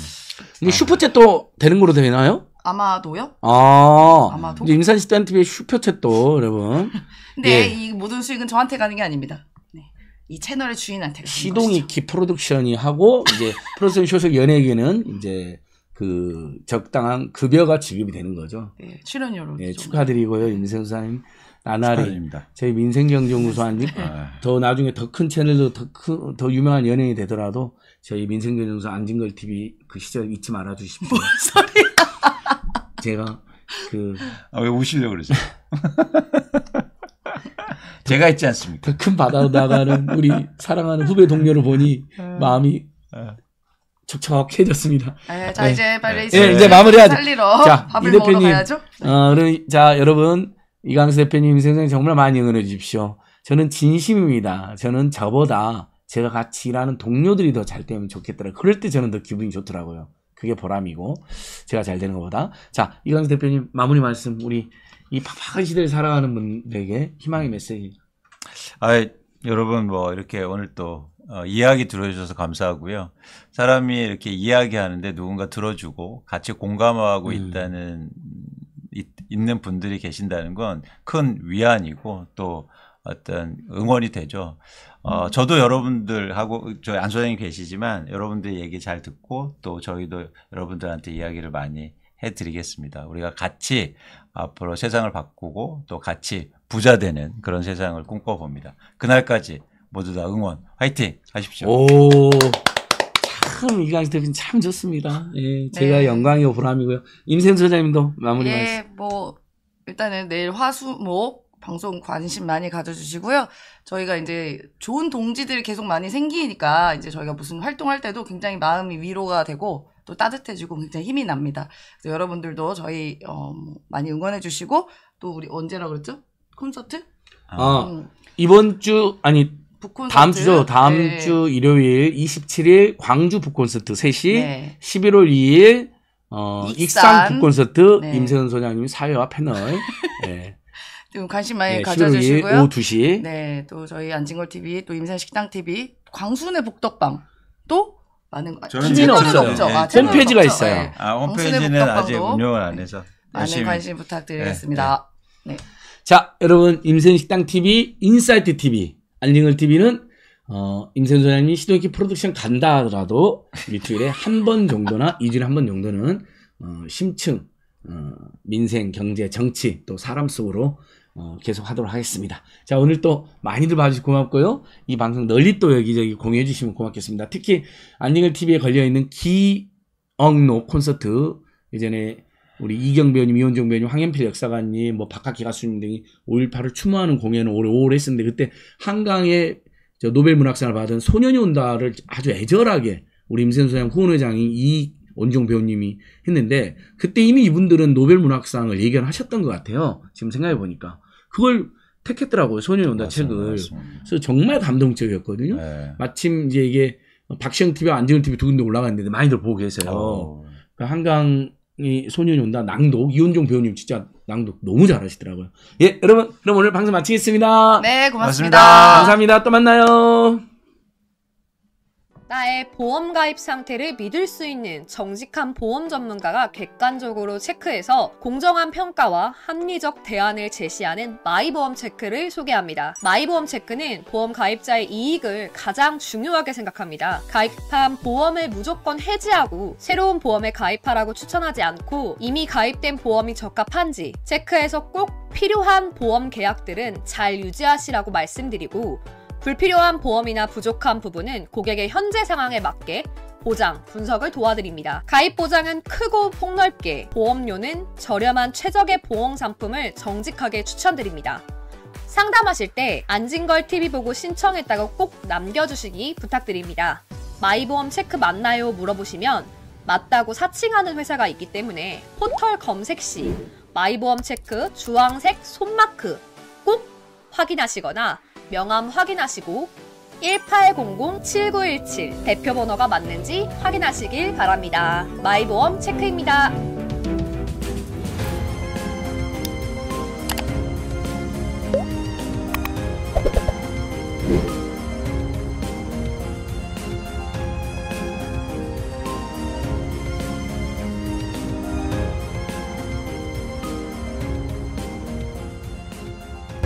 [SPEAKER 2] 이게 아. 슈퍼챗도 되는 거로 되나요?
[SPEAKER 3] 아마도요?
[SPEAKER 2] 아, 아마도. 임산 시단 TV의 슈퍼챗도 여러분. 근 예. 이
[SPEAKER 3] 모든 수익은 저한테 가는 게 아닙니다. 네. 이 채널의 주인한테. 시동이
[SPEAKER 2] 키 프로덕션이 하고 이제 프로듀션 쇼석 연예계는 이제 그 적당한 급여가 지급이 되는 거죠. 네,
[SPEAKER 3] 출연료로. 네,
[SPEAKER 2] 축하드리고요. 임세수사님 나날이 저희 민생경제연구소 안더 아, 네. 나중에 더 큰채널도 더, 큰, 더 유명한 연예인이 되더라도 저희 민생경제연구소 안진걸 TV 그 시절 잊지 말아 주십시오. 뭔 소리야? 제가 그 아, 왜우시려 그러세요? 제가 있지 않습니까? 큰 바다로 나가는 우리 사랑하는 후배 동료를 보니 네. 마음이 네. 촉촉해졌습니다 네, 아, 자 네. 이제 빨리 네, 이제 네, 마무리하자. 살리러 자, 밥을 먹으러 대표님, 가야죠. 네. 어, 자 여러분 이강수 대표님 인생 정말 많이 응원해 주십시오. 저는 진심입니다. 저는 저보다 제가 같이 일하는 동료들이 더 잘 되면 좋겠더라. 그럴 때 저는 더 기분이 좋더라고요. 그게 보람이고 제가
[SPEAKER 4] 잘 되는 것보다 자 이강수 대표님 마무리 말씀 우리 이 팍팍한 시대를 살아가는 분들에게 희망의 메시지. 아 여러분 뭐 이렇게 오늘 또 어, 이야기 들어주셔서 감사하고요. 사람이 이렇게 이야기하는데 누군가 들어주고 같이 공감하고 음. 있다는 있, 있는 분들이 계신다는 건 큰 위안이고 또 어떤 응원이 되죠. 어, 음. 저도 여러분들하고 저안 소장님 계시지만 여러분들 얘기 잘 듣고 또 저희도 여러분들한테 이야기를 많이 해드리겠습니다. 우리가 같이 앞으로 세상을 바꾸고 또 같이 부자 되는 그런 세상을 꿈꿔봅니다. 그날까지 모두 다 응원 화이팅 하십시오.
[SPEAKER 2] 오. 참 이강수 대표님 참 좋습니다. 예, 제가 네. 영광이고 보람이고요. 임생 소장님도 마무리 예, 말씀.
[SPEAKER 3] 뭐 일단은 내일 화수목 방송 관심 많이 가져주시고요. 저희가 이제 좋은 동지들이 계속 많이 생기니까 이제 저희가 무슨 활동할 때도 굉장히 마음이 위로가 되고 또 따뜻해지고 굉장히 힘이 납니다. 그래서 여러분들도 저희 어, 뭐 많이 응원해주시고 또 우리 언제라 그랬죠? 콘서트? 아 음.
[SPEAKER 2] 이번 주 아니 북콘서트. 다음 주죠. 다음 네. 주 일요일 27일 광주 북콘서트 3시, 네. 11월 2일 어, 익산, 익산 북콘서트 네. 임세은 소장님 사회와 패널. 네.
[SPEAKER 3] 좀 관심 많이 네, 가져주시고요. 오후 2시. 네, 또 저희 안진걸 TV, 또 임산 식당 TV, 광순의 복덕방, 또 많은 저는 없어요. 없죠. 아, 네. 아, 홈페이지가 없죠. 있어요. 네. 아, 홈페이지는 아직 운영을
[SPEAKER 2] 안 해서 많은 관심 부탁드리겠습니다. 네. 네. 네. 자, 여러분 임산 식당 TV, 인사이트 TV 안징을 TV는 어, 임세 소장님이 시도기 프로덕션 간다 하더라도 일주일에 한 번 정도나 이주일에 한 번 정도는 어, 심층 어, 민생, 경제, 정치 또 사람 속으로 어, 계속 하도록 하겠습니다. 자 오늘 또 많이들 봐주셔서 고맙고요. 이 방송 널리 또 여기저기 공유해 주시면 고맙겠습니다. 특히 안징을 TV에 걸려 있는 기억노 콘서트 예전에 우리 이경 배우님, 이원정 배우님, 황현필 역사관님, 뭐 박학기 가수님 등이 5.18을 추모하는 공연을 올해 5월 했었는데 그때 한강에 저 노벨 문학상을 받은 소년이 온다를 아주 애절하게 우리 임선소장 후원회장이 이 원종 배우님이 했는데 그때 이미 이분들은 노벨 문학상을 예견하셨던 것 같아요. 지금 생각해 보니까 그걸 택했더라고요. 소년이 온다 맞습니다, 책을. 맞습니다. 그래서 정말 감동적이었거든요. 네. 마침 이제 이게 박시영 TV, 안재훈 TV 두 군데 올라갔는데 많이들 보고 계세요. 오. 어. 그 한강 이 소년이 온다 낭독 이현종 배우님 진짜 낭독 너무 잘하시더라고요. 예 여러분 그럼 오늘 방송 마치겠습니다.
[SPEAKER 1] 네 고맙습니다. 고맙습니다.
[SPEAKER 2] 감사합니다. 또 만나요.
[SPEAKER 1] 나의 보험 가입 상태를 믿을 수 있는 정직한 보험 전문가가 객관적으로 체크해서 공정한 평가와 합리적 대안을 제시하는 마이보험 체크를 소개합니다. 마이보험 체크는 보험 가입자의 이익을 가장 중요하게 생각합니다. 가입한 보험을 무조건 해지하고 새로운 보험에 가입하라고 추천하지 않고 이미 가입된 보험이 적합한지 체크해서 꼭 필요한 보험 계약들은 잘 유지하시라고 말씀드리고 불필요한 보험이나 부족한 부분은 고객의 현재 상황에 맞게 보장, 분석을 도와드립니다. 가입 보장은 크고 폭넓게, 보험료는 저렴한 최적의 보험 상품을 정직하게 추천드립니다. 상담하실 때 안진걸 TV 보고 신청했다고 꼭 남겨주시기 부탁드립니다. 마이보험 체크 맞나요? 물어보시면 맞다고 사칭하는 회사가 있기 때문에 포털 검색 시 마이보험 체크 주황색 손마크 꼭 확인하시거나 명함 확인하시고 1800-7917 대표 번호가 맞는지 확인하시길 바랍니다. 마이보험 체크입니다.